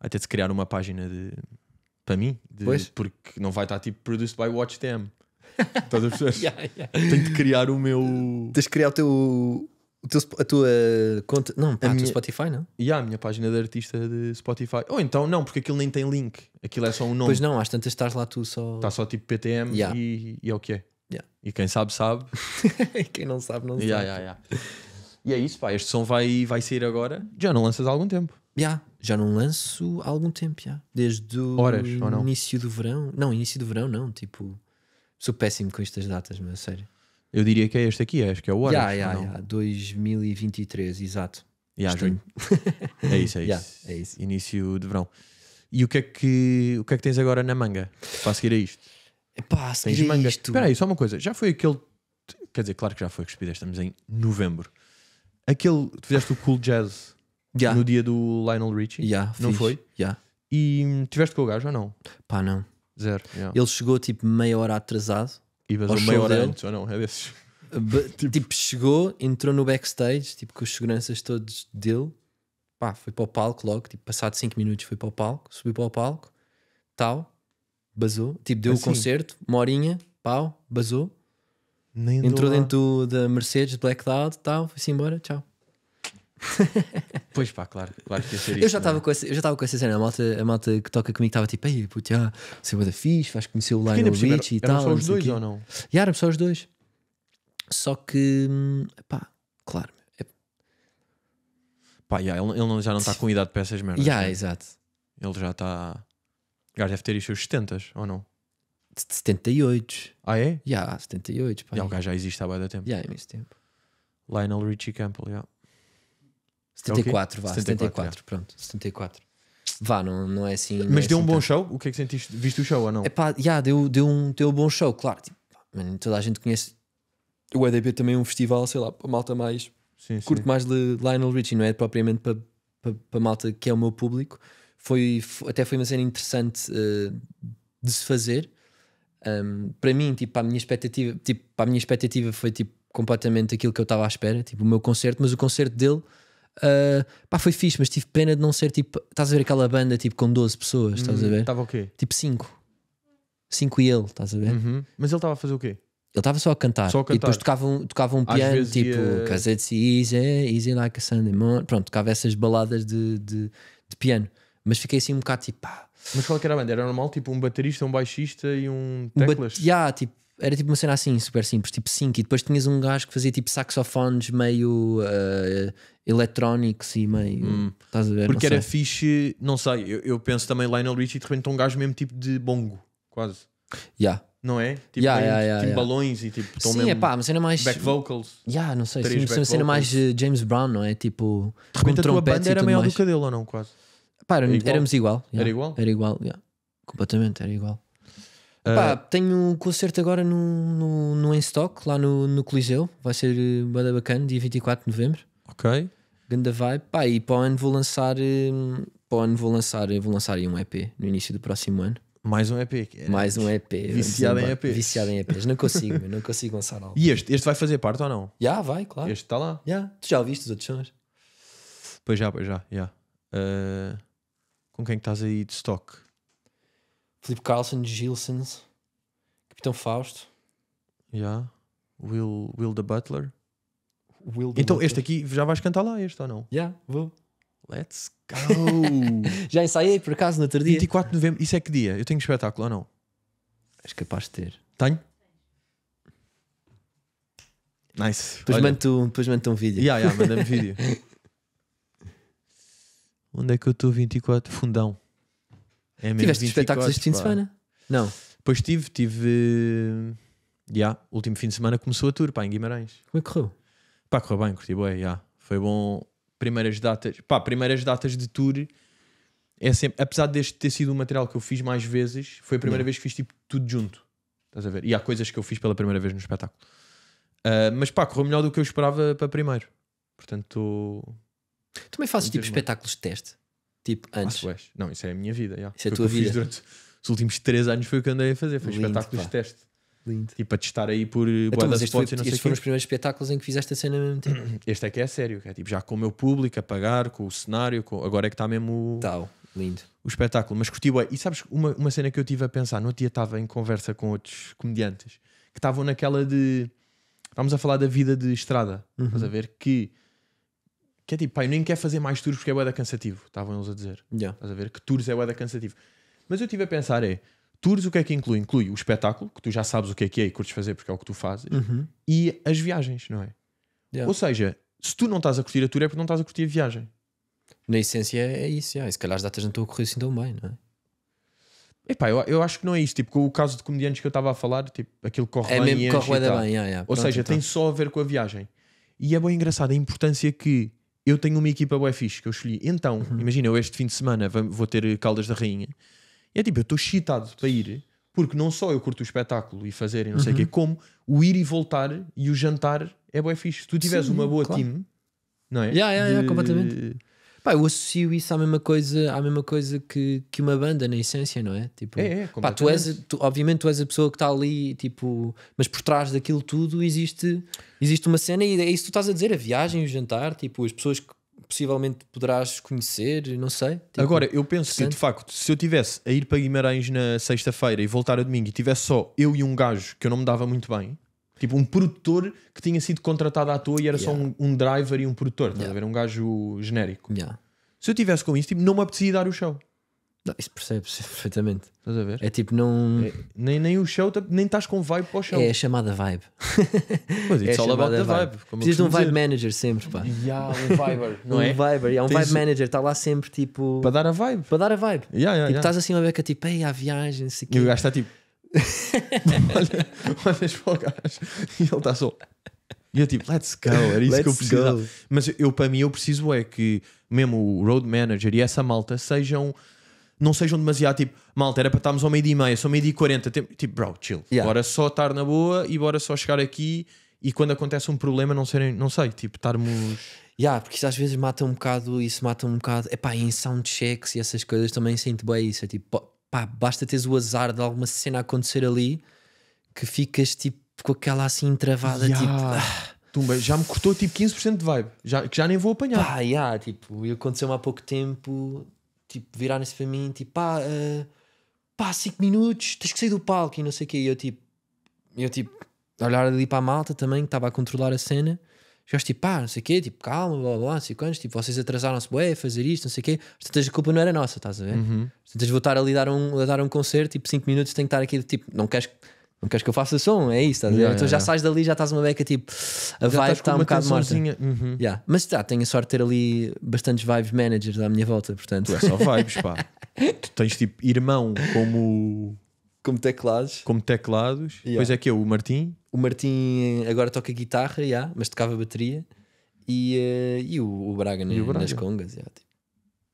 vai ter de criar uma página de. Para mim, de, pois? porque não vai estar tipo produced by WatchTM. [LAUGHS] Estás a perceber? yeah, yeah. Tenho de criar o meu. Tens de criar o teu a tua conta. Não, pá, a, minha, Spotify, não? E yeah, a minha página de artista de Spotify. Ou então não, porque aquilo nem tem link. Aquilo é só um nome. Pois não, às tantas estás lá tu só. Está só tipo PTM yeah. e, e, é o que é. Yeah. E quem sabe, sabe. [LAUGHS] e quem não sabe, não sabe. e é isso, pá. Este som vai, vai sair agora. Já não lanças há algum tempo. Yeah, já não lanço há algum tempo, yeah. desde o Horas, início do verão. Não, início do verão não, tipo, sou péssimo com estas datas, mas sério. Eu diria que é este aqui, acho que é o Orange. Yeah, yeah, yeah. 2023, exato. Yeah, junho. [LAUGHS] é isso, é isso. Yeah, é isso. Início de verão. E o que é que, o que, é que tens agora na manga para seguir a isto? Pá, seguir tens manga. Isto... Espera aí, só uma coisa. Já foi aquele. Quer dizer, claro que já foi despedida, estamos em novembro. Aquele. Tu fizeste o Cool Jazz yeah. no dia do Lionel Richie? Yeah, não fiz. foi? Yeah. E tiveste com o gajo ou não? Pá, não. Zero. Yeah. Ele chegou tipo meia hora atrasado Ibas ao hora antes, ou não? É desses. [LAUGHS] tipo... tipo, chegou, entrou no backstage, tipo, com os seguranças todos dele. Pá, foi para o palco logo, tipo, passado 5 minutos foi para o palco, subiu para o palco, tal, basou. Tipo, deu assim. o concerto, uma horinha, pau, basou. Nem entrou dentro do, da Mercedes, Black Cloud, tal, foi-se embora, tchau. [LAUGHS] pois pá, claro, claro que ia ser eu já estava é? com essa, Eu já estava com essa cena. A malta, a malta que toca comigo estava tipo, ei, puto, ah, sei o da fixe, vais conhecer o Lionel Rich e tal. Eram só os dois ou não? E era só os dois. Só que, hum, pá, claro. É... Pá, yeah, ele, ele, já não está com idade para essas merdas. Yeah, né? exato. Ele já está. O gajo deve ter os seus 70 ou não? De 78. Ah, é? Já, yeah, 78. Pá, yeah, O gajo já existe há bastante tempo. Já, yeah, há é tempo. Lionel Richie Campbell, já. Yeah. 74, é vá, 74, 74 é. pronto, 74. Vá, não, não é assim. Mas é deu assim um bom tanto. show? O que é que sentiste? Viste o show ou não? É pá, yeah, deu, deu, um, deu um bom show, claro. Tipo, man, toda a gente conhece. O EDP também é um festival, sei lá, para malta mais. Sim, curto mais de Lionel Richie, não é propriamente para, para, para malta que é o meu público. Foi, até foi uma cena interessante uh, de se fazer. Um, para mim, tipo, para a minha expectativa, tipo, para a minha expectativa foi tipo completamente aquilo que eu estava à espera, tipo o meu concerto, mas o concerto dele Uh, pá, foi fixe, mas tive pena de não ser tipo. Estás a ver aquela banda tipo com 12 pessoas, estás a hum, ver? Estava o quê? Tipo 5. 5 e ele, estás a ver? Uhum. Mas ele estava a fazer o quê? Ele estava só a cantar. Só a cantar. E depois tocava um, tocava um piano tipo ia... Cause it's easy, easy like a Sunday morning. Pronto, tocava essas baladas de, de, de, piano. Mas fiquei assim um bocado tipo pá. Mas qual que era a banda? Era normal? Tipo um baterista, um baixista e um teclas? Um bat... yeah, tipo era tipo uma cena assim, super simples, tipo 5. E depois tinhas um gajo que fazia tipo saxofones meio uh, eletrónicos e meio. Hum. Estás a ver? Porque não era sei. fixe, não sei, eu, eu penso também Lionel Richie de repente um gajo mesmo tipo de bongo, quase. Yeah. Não é? Tipo, yeah, yeah, yeah, tipo, tipo balões e tipo. Sim, mesmo é pá, uma cena mais. Back vocals. Yeah, não sei, sim, uma vocals. cena mais eh, James Brown, não é? Tipo. De repente a tua banda era maior do que a dele ou não, quase? Pá, era, era igual. éramos igual. Era igual? Era igual, Completamente, era igual. Pá, uh, tenho um concerto agora no, no, no stock lá no, no Coliseu. Vai ser eh, bada bacana, dia 24 de novembro. Ok. Ganda vibe. Pá, e para o ano vou lançar. Eh, para o ano vou lançar, eh, vou lançar aí um EP no início do próximo ano. Mais um EP. É Mais um EP. Viciado em EPs. Viciado em EPs. Não consigo, não consigo lançar algo. E este, este vai fazer parte ou não? Já, yeah, vai, claro. Este está lá. Yeah. Tu já ouviste os outros sons? Pois já, pois já, já. Yeah. Uh, com quem estás aí de stock? Felipe Carlson, Gilsons, Capitão Fausto. Yeah. Will, Will the Butler. Will the então, Butler. este aqui já vais cantar lá, este ou não? Yeah, vou. Let's go! [LAUGHS] já ensaiei por acaso no outro dia. 24 de novembro, isso é que dia? Eu tenho espetáculo ou não? És capaz de ter. Tenho? Nice. Depois mando, depois mando um vídeo. Yeah, yeah, manda-me vídeo. [LAUGHS] Onde é que eu estou 24? Fundão. É Tiveste espetáculos este fim de semana? Não. Pois tive, tive. Já, yeah, último fim de semana começou a tour, pá, em Guimarães. Como é que correu? Pá, correu bem, curti bem, yeah. Foi bom. Primeiras datas, pá, primeiras datas de tour é sempre, apesar deste ter sido o um material que eu fiz mais vezes, foi a primeira yeah. vez que fiz tipo tudo junto. Estás a ver? E há coisas que eu fiz pela primeira vez no espetáculo. Uh, mas pá, correu melhor do que eu esperava para primeiro. Portanto, tô... Também fazes tipo espetáculos de teste? Tipo, antes. Ah, não, isso é a minha vida. Yeah. Isso é a tua vida. Durante os últimos 3 anos foi o que andei a fazer. Foi Lindo, espetáculos pá. de teste. Lindo. Tipo, a testar aí por eh, então, mas este, foi, e não foram os primeiros espetáculos em que fizeste a cena ao mesmo tempo. [CLEARS THROAT] Este é que é sério, que é tipo já com o meu público a pagar, com o cenário, com... agora é que está mesmo o... Tal, lindo. O espetáculo. Mas curtiu E sabes, uma, uma cena que eu tive a pensar, no outro dia estava em conversa com outros comediantes que estavam naquela de. vamos a falar da vida de estrada, uhum. estás a ver? Que que é tipo, pá, eu nem quero fazer mais tours porque é bué da cansativo. Estavam eles a dizer. Yeah. Estás a ver? Que tours é bué da cansativo. Mas eu estive a pensar, é, tours o que é que inclui? Inclui o espetáculo, que tu já sabes o que é que é e curtes fazer porque é o que tu fazes, uhum. e as viagens, não é? Yeah. Ou seja, se tu não estás a curtir a tour é porque não estás a curtir a viagem. Na essência é, é isso, yeah. e se calhar as datas não estão a correr assim tão bem, não é? Epá, eu, eu acho que não é isso. Tipo, com o caso de comediantes que eu estava a falar, tipo, aquilo corre é bem. É mesmo corre bem, yeah, yeah. Ou Pronto, seja, então. tem só a ver com a viagem. E é bem engraçado a importância que eu tenho uma equipa bué fixe que eu escolhi. Então, uhum. imagina, eu este fim de semana vou ter eh, Caldas da Rainha. E é tipo, eu estou excitado para ir, porque não só eu curto o espetáculo e fazer e não uhum. sei o quê, uhum. como o ir e voltar e o jantar é bué fixe. Se tu tiveres uma boa claro. time, não é? Yeah, yeah, yeah, de... completamente Pá, eu associo isso à mesma coisa, à mesma coisa que, que uma banda, na essência, não é? Tipo, é, é pá, tu és, tu, obviamente tu és a pessoa que está ali, tipo, mas por trás daquilo tudo existe, existe uma cena e é isso que tu estás a dizer, a viagem, o jantar, tipo, as pessoas que possivelmente poderás conhecer, não sei. Tipo, Agora, eu penso que de facto, se eu tivesse a ir para Guimarães na sexta-feira e voltar a domingo e tivesse só eu e um gajo que eu não me dava muito bem, Tipo, um produtor que tinha sido contratado à toa e era yeah. só um, um, driver e um produtor, estás yeah. a ver? Um gajo genérico. Yeah. Se eu tivesse com isso, tipo, não me apetecia dar o show. Não, isso percebe-se [LAUGHS] perfeitamente. Estás a ver? É tipo, não. É, nem, nem o show, nem estás com vibe para o show. É a chamada vibe. [LAUGHS] Pois, é só a the vibe. vibe Precisas de um vibe dizer. manager sempre, pá. Yeah, um viber. [LAUGHS] não um é? viber. Yeah, é um Tens... vibe manager, está lá sempre tipo. Para dar a vibe. Para dar a vibe. Yeah, yeah, tipo, yeah. estás assim uma beca é tipo, ei, a viagem, sei E o gajo está tipo. [LAUGHS] olha, olhas para o gajo e ele está só. E eu tipo, let's go, era isso let's que eu precisava. Go. Mas eu, para mim, eu preciso é que mesmo o road manager e essa malta sejam. Não sejam demasiado tipo, malta, era para estarmos ao meio-dia e meia, só meio-dia e quarenta. Tipo, bro, chill. Yeah. Bora só estar na boa e bora só chegar aqui e quando acontece um problema não serem, não sei, tipo, estarmos. Yeah, porque isso às vezes mata um bocado, isso mata um bocado. é pá, em soundchecks e essas coisas também sinto bem isso. É tipo, pá, basta teres o azar de alguma cena acontecer ali que ficas tipo com aquela assim travada, yeah. tipo. Ah. Tumba, já me cortou tipo 15% de vibe, já, que já nem vou apanhar. Pá, yeah, tipo, e aconteceu-me há pouco tempo, tipo, viraram-se para mim, tipo, pá, uh, pá, 5 minutos, tens que sair do palco e não sei o quê. E eu tipo, eu tipo, olhar ali para a malta também, que estava a controlar a cena gajos tipo, pá, não sei o quê, tipo, calma, blá blá, não sei quantos, tipo, vocês atrasaram-se, bué, fazer isto, não sei o quê. Portanto, a culpa não era nossa, estás a ver? Uhum. Portanto, voltar ali dar um, a dar um concerto, tipo, 5 minutos, tenho que estar aqui, tipo, não queres. Não queres que eu faça som? É isso, estás a ver? então yeah, já sais dali, já estás uma beca tipo. A vibe está um bocado morta. Uhum. Yeah. Mas já, tá, tenho a sorte de ter ali bastantes vibes managers à minha volta, portanto. Tu é só vibes, pá. [LAUGHS] tu tens tipo irmão como como teclados. Como teclados. Yeah. Depois é que é o Martim. O Martim agora toca guitarra, yeah, mas tocava bateria. E, uh, e o, o Braga, e o Braga. nas congas. Yeah, tipo.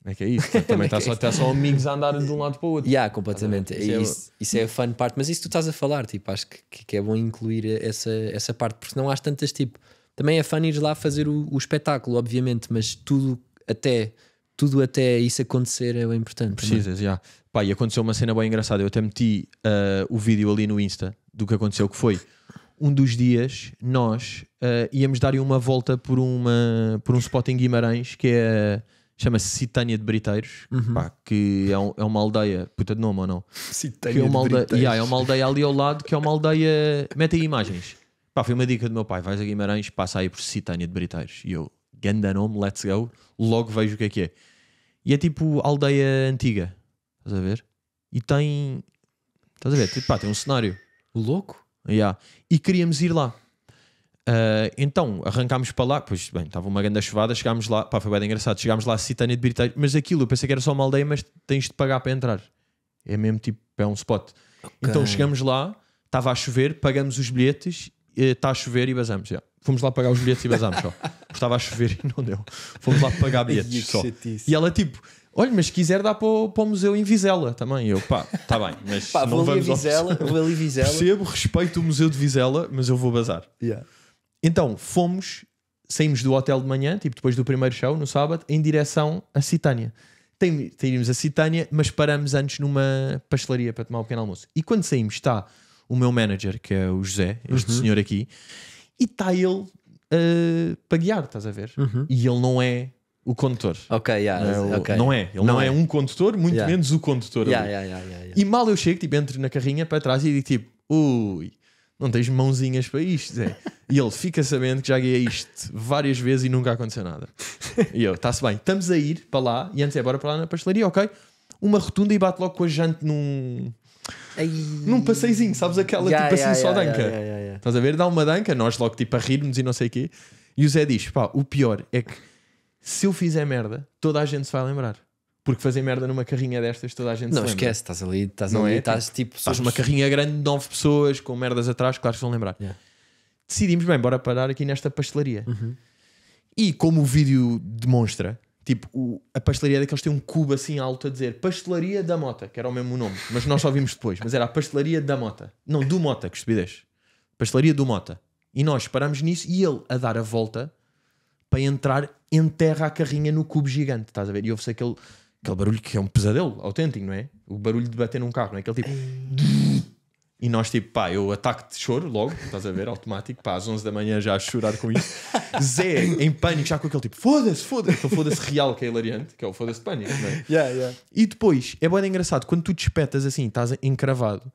É que é isso. Também está [LAUGHS] é só, é tá só amigos a andar de um lado para o outro. Yeah, completamente. Ah, isso, é... Isso, é a fun parte. Mas isso tu estás a falar, tipo, acho que, que é bom incluir essa, essa parte, porque não há tantas, tipo. Também é fun ir lá fazer o, o espetáculo, obviamente, mas tudo até tudo até isso acontecer é o importante. É? Precisas, já. Pá, e aconteceu uma cena bem engraçada. Eu até meti uh, o vídeo ali no Insta do que aconteceu, que foi um dos dias nós uh, íamos dar uma volta por, uma, por um spot em Guimarães que é chama-se Citânia de Briteiros, uhum. pá, que é, um, é, uma aldeia, puta de nome ou não? Citânia é uma de Briteiros. Yeah, é uma aldeia ali ao lado que é uma aldeia. Mete aí imagens. Pá, foi uma dica do meu pai: vais a Guimarães, passa aí por Citânia de Briteiros. E eu, ganda nome, let's go, logo vejo o que é que é. E é tipo aldeia antiga. Estás a ver? E tem. Estás a ver? Tipo, pá, tem um cenário. Louco? Yeah. E queríamos ir lá. Uh, então arrancámos para lá, pois bem, estava uma grande chuvada, chegámos lá, pá, foi bem engraçado, chegámos lá a Citânia de Britânia. mas aquilo eu pensei que era só uma aldeia, mas tens de pagar para entrar. É mesmo tipo, é um spot. Okay. Então chegamos lá, estava a chover, pagamos os bilhetes, eh, está a chover e vazamos. Yeah. Fomos lá pagar os bilhetes e vazamos só. [LAUGHS] Estava a chover e não deu. Fomos lá pagar bilhetes só. E ela tipo, Olha, mas se quiser dá para o, para o museu em Vizela também. Eu, pá, está bem, mas pá, não vou ali vamos a Vizela, vou ali Vizela. Percebo, respeito o museu de Vizela, mas eu vou bazar. Yeah. Então, fomos, saímos do hotel de manhã, tipo depois do primeiro show, no sábado, em direção a Citânia. Tínhamos a Citânia, mas paramos antes numa pastelaria para tomar um pequeno almoço. E quando saímos está o meu manager, que é o José, este uhum. senhor aqui, e está ele uh, para guiar, estás a ver? Uhum. E ele não é o condutor. Ok, yeah, não, é, okay. não é. Ele não, não é. é. um condutor, muito yeah. menos o condutor. Yeah, e mal eu chego, tipo, entro na carrinha para trás e digo tipo, ui, não tens mãozinhas para isto, Zé. e ele fica sabendo que já guiei isto várias vezes e nunca aconteceu nada. E eu, está-se bem, estamos a ir para lá e antes é bora para lá na pastelaria, ok? Uma rotunda e bate logo com a gente num. Ai... Num passeizinho, sabes? Aquela tipo assim só danca. Yeah, Estás a ver? Dá uma danca, nós logo tipo a rirmos e não sei o quê. E o Zé diz: pá, o pior é que se eu fizer merda, toda a gente se vai lembrar. Porque fazer merda numa carrinha destas, toda a gente não, se lembra. Não, esquece, estás ali, estás não ali, é? estás tipo. tipo estás numa uma carrinha grande de nove pessoas, com merdas atrás, claro que se vão lembrar. Yeah. Decidimos, bem, bora parar aqui nesta pastelaria. Uhum. E como o vídeo demonstra, tipo, o, a pastelaria daqueles tem um cubo assim alto a dizer Pastelaria da Mota, que era o mesmo nome, mas nós só vimos depois. Mas era a Pastelaria da Mota. Não, do Mota, que estupidez. Pastelaria do Mota. E nós paramos nisso e ele a dar a volta para entrar enterra a carrinha no cubo gigante, estás a ver? E ouve-se aquele, aquele barulho que é um pesadelo autêntico, não é? O barulho de bater num carro, não é? Aquele tipo. E nós, tipo, pá, eu ataque de choro logo, estás a ver, automático, pá, às 11 da manhã já a chorar com isso. [LAUGHS] Zé, em pânico, já com aquele tipo, foda-se, foda-se, aquele foda-se real que é hilariante, que é o foda-se de pânico, não é? Yeah, yeah. E depois, é bem engraçado, quando tu despetas assim, estás encravado,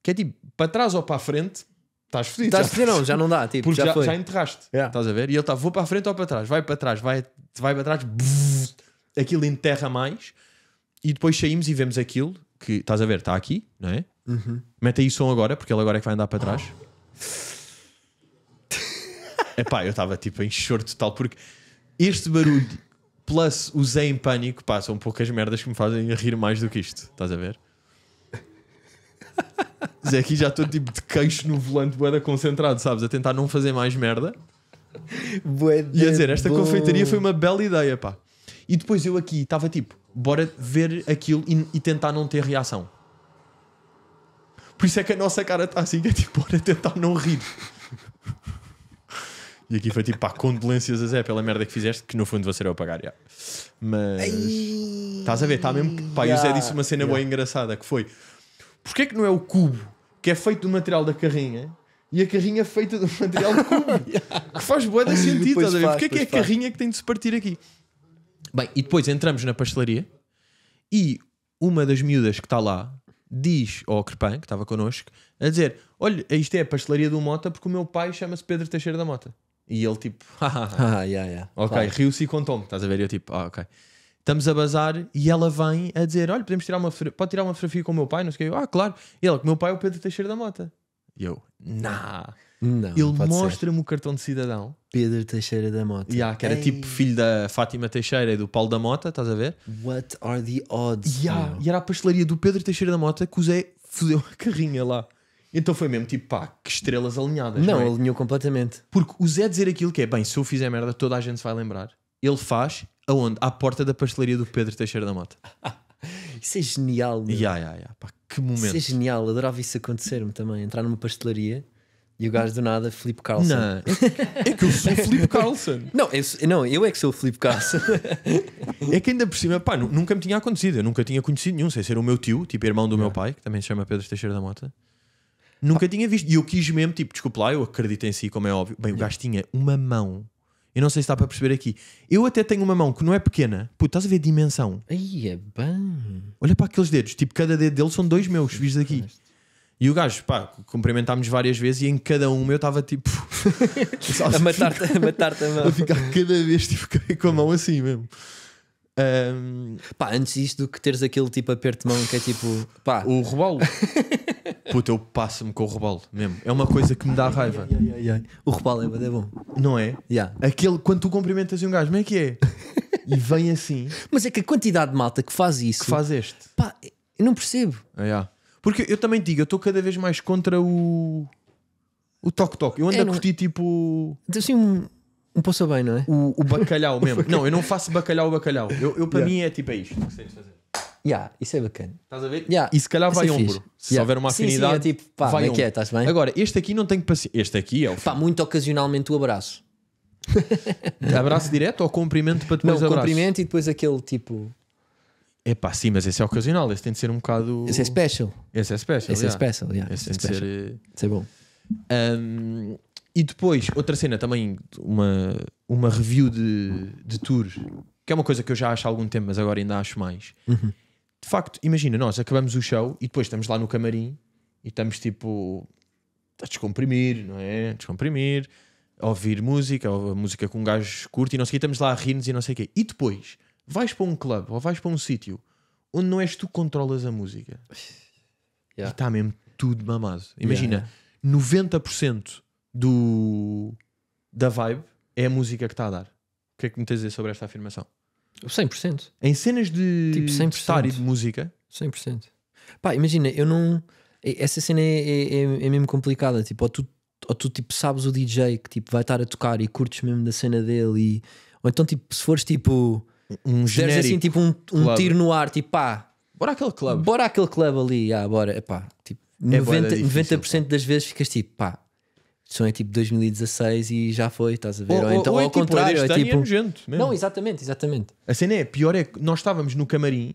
que é tipo, para trás ou para a frente, estás fodido. Estás fodido, não, já não dá. Tipo, porque já, já, foi. já enterraste. Yeah. Estás a ver? E ele está, vou para a frente ou para trás? Vai para trás, vai, vai para trás, bzz, aquilo enterra mais. E depois saímos e vemos aquilo que estás a ver, está aqui, não é? Uhum. Mete aí som agora, porque ele agora é que vai andar para trás. é [LAUGHS] oh. eu estava tipo em choro total, porque este barulho, plus o Zé em pânico, pá, são poucas merdas que me fazem rir mais do que isto, estás a ver? Mas aqui já estou tipo de queixo no volante, boeda concentrado, sabes? A tentar não fazer mais merda. Boeda e a dizer, esta bom. confeitaria foi uma bela ideia, pá. E depois eu aqui estava tipo, bora ver aquilo e, e, tentar não ter reação. Por isso é que a nossa cara está assim, que é tipo, bora tentar não rir. E aqui foi tipo, pá, condolências a Zé pela merda que fizeste, que no fundo você era eu pagar, já. Mas. Estás a ver, está mesmo. Pá, yeah, e o Zé disse uma cena yeah. engraçada que foi: Porquê é que não é o cubo que é feito do material da carrinha e a carrinha é feita do material do cubo? [LAUGHS] que faz boa de sentido, pois estás a ver? Porquê é que é a carrinha que tem de se partir aqui? Bem, e depois entramos na pastelaria e uma das miúdas que está lá diz ao Crepan, que estava connosco, a dizer: Olha, isto é a pastelaria do Mota porque o meu pai chama-se Pedro Teixeira da Mota. E ele tipo, [LAUGHS] [LAUGHS] ah, yeah, yeah. ok, claro. riu-se e contou-me, estás a ver? Eu tipo, ah, ok estamos a bazar e ela vem a dizer: Olha, podemos tirar uma pode tirar uma fotografia com o meu pai, não sei o que. Eu, ah, claro. E ela, que meu pai é o Pedro Teixeira da Mota. E eu, nah. Não, ele mostra-me o cartão de cidadão. Pedro Teixeira da Mota. Yeah, que era Ei. tipo filho da Fátima Teixeira e do Paulo da Mota, estás a ver? What are the odds? Yeah, e era a pastelaria do Pedro Teixeira da Mota que o Zé fudeu a carrinha lá. Então foi mesmo tipo, pá, que estrelas alinhadas. Não, não é? alinhou completamente. Porque o Zé dizer aquilo que é, bem, se eu fizer merda, toda a gente se vai lembrar. Ele faz Aonde? À porta da pastelaria do Pedro Teixeira da Mota. [LAUGHS] isso é genial, meu. Yeah, yeah, yeah. Pá, que momento. Isso é genial, adorava isso acontecer-me também. Entrar numa pastelaria e o gajo do nada, Filipe Carlson. Não, é que é eu sou o Filipe Carlson. [LAUGHS] não, eu, não, eu é que sou o Filipe Carlson. é que ainda por cima, pá, nunca me tinha acontecido. Eu nunca tinha conhecido nenhum, sem ser o meu tio, tipo irmão do yeah. meu pai, que também se chama Pedro Teixeira da Mota. Nunca ah. tinha visto. E eu quis mesmo, tipo, desculpa lá, eu acredito em si, como é óbvio. Bem, o gajo tinha uma mão eu não sei se está para perceber aqui. Eu até tenho uma mão que não é pequena. puta estás a ver a dimensão? Aí é bem. Olha para aqueles dedos. Tipo, cada dedo deles são dois meus, vistos aqui E o gajo, pá, cumprimentámos várias vezes e em cada um eu estava tipo. [LAUGHS] a matar-te a, matar a mão. A ficar cada vez tipo, [LAUGHS] com a mão assim mesmo. Um, pá, antes disto do que teres aquele tipo aperto de mão que é tipo, pá. O rebolo. Puta, eu passo-me com o rebolo mesmo. É uma coisa que me dá raiva. Ai, ai, ai, o rebolo é, é bom. Não é? Yeah. Aquele, quando tu cumprimentas um gajo, como é que é? e vem assim. Mas é que a quantidade de malta que faz isso. Que faz este. Pá, eu não percebo. Ah, yeah. Porque eu também digo, eu estou cada vez mais contra o. O toque-toque. Eu ando é, a é? curtir não... tipo. Então, assim, um um poço bem, não é? O, o bacalhau [LAUGHS] mesmo. não, eu não faço bacalhau bacalhau. Eu, eu para yeah. mim é tipo é isto que sei fazer. Yeah, isso é bacana. Estás a ver? Yeah. E se calhar é vai ombro. Se yeah. houver uma afinidade. Sim, sim, é tipo, pá, vai é que é? Estás bem? Agora, este aqui não tenho paciência. Este aqui é o. Pá, muito ocasionalmente o abraço. abraço direto ou cumprimento para depois não, abraço? cumprimento e depois aquele tipo. É pá, sim, mas esse é ocasional. Esse tem de ser um bocado. Esse é special. Esse é special. Esse yeah. é special, yeah. Esse, esse é special. de ser. Eh, isso é bom. Um... E depois, outra cena também, uma, uma review de, de tour, que é uma coisa que eu já acho há algum tempo, mas agora ainda acho mais. Uhum. De facto, imagina, nós acabamos o show e depois estamos lá no camarim e estamos tipo a descomprimir, não é? Descomprimir, a ouvir música, a música com um gajo curto e não sei o quê, estamos lá a rir e não sei o quê. E depois vais para um clube ou vais para um sítio onde não és tu que controlas a música yeah. e está mesmo tudo mamado. Imagina, yeah, 90% do, da vibe é a música que está a dar. O que é que me tens a dizer sobre esta afirmação? 100%. Em cenas de, tipo 100%. estar e de música? 100%. Pá, imagina, eu não. Essa cena é, é, é, é, mesmo complicada. Tipo, ou tu, ou tu tipo, sabes o DJ que tipo, vai estar a tocar e curtes mesmo da cena dele. E... Ou então, tipo, se fores tipo. Um assim, genérico, assim, tipo, um, um tiro no ar, tipo, pá. Bora aquele club. Bora aquele club ali, ah, bora. Epá, tipo, é 90%, boa, é difícil, 90 das vezes ficas tipo, pá, são é tipo 2016 e já foi, estás a ver? Ou, ou, ou então ou é, ao tipo, contrário, é, é tipo. É mesmo. Não, exatamente, exatamente. A cena é, pior é que nós estávamos no camarim,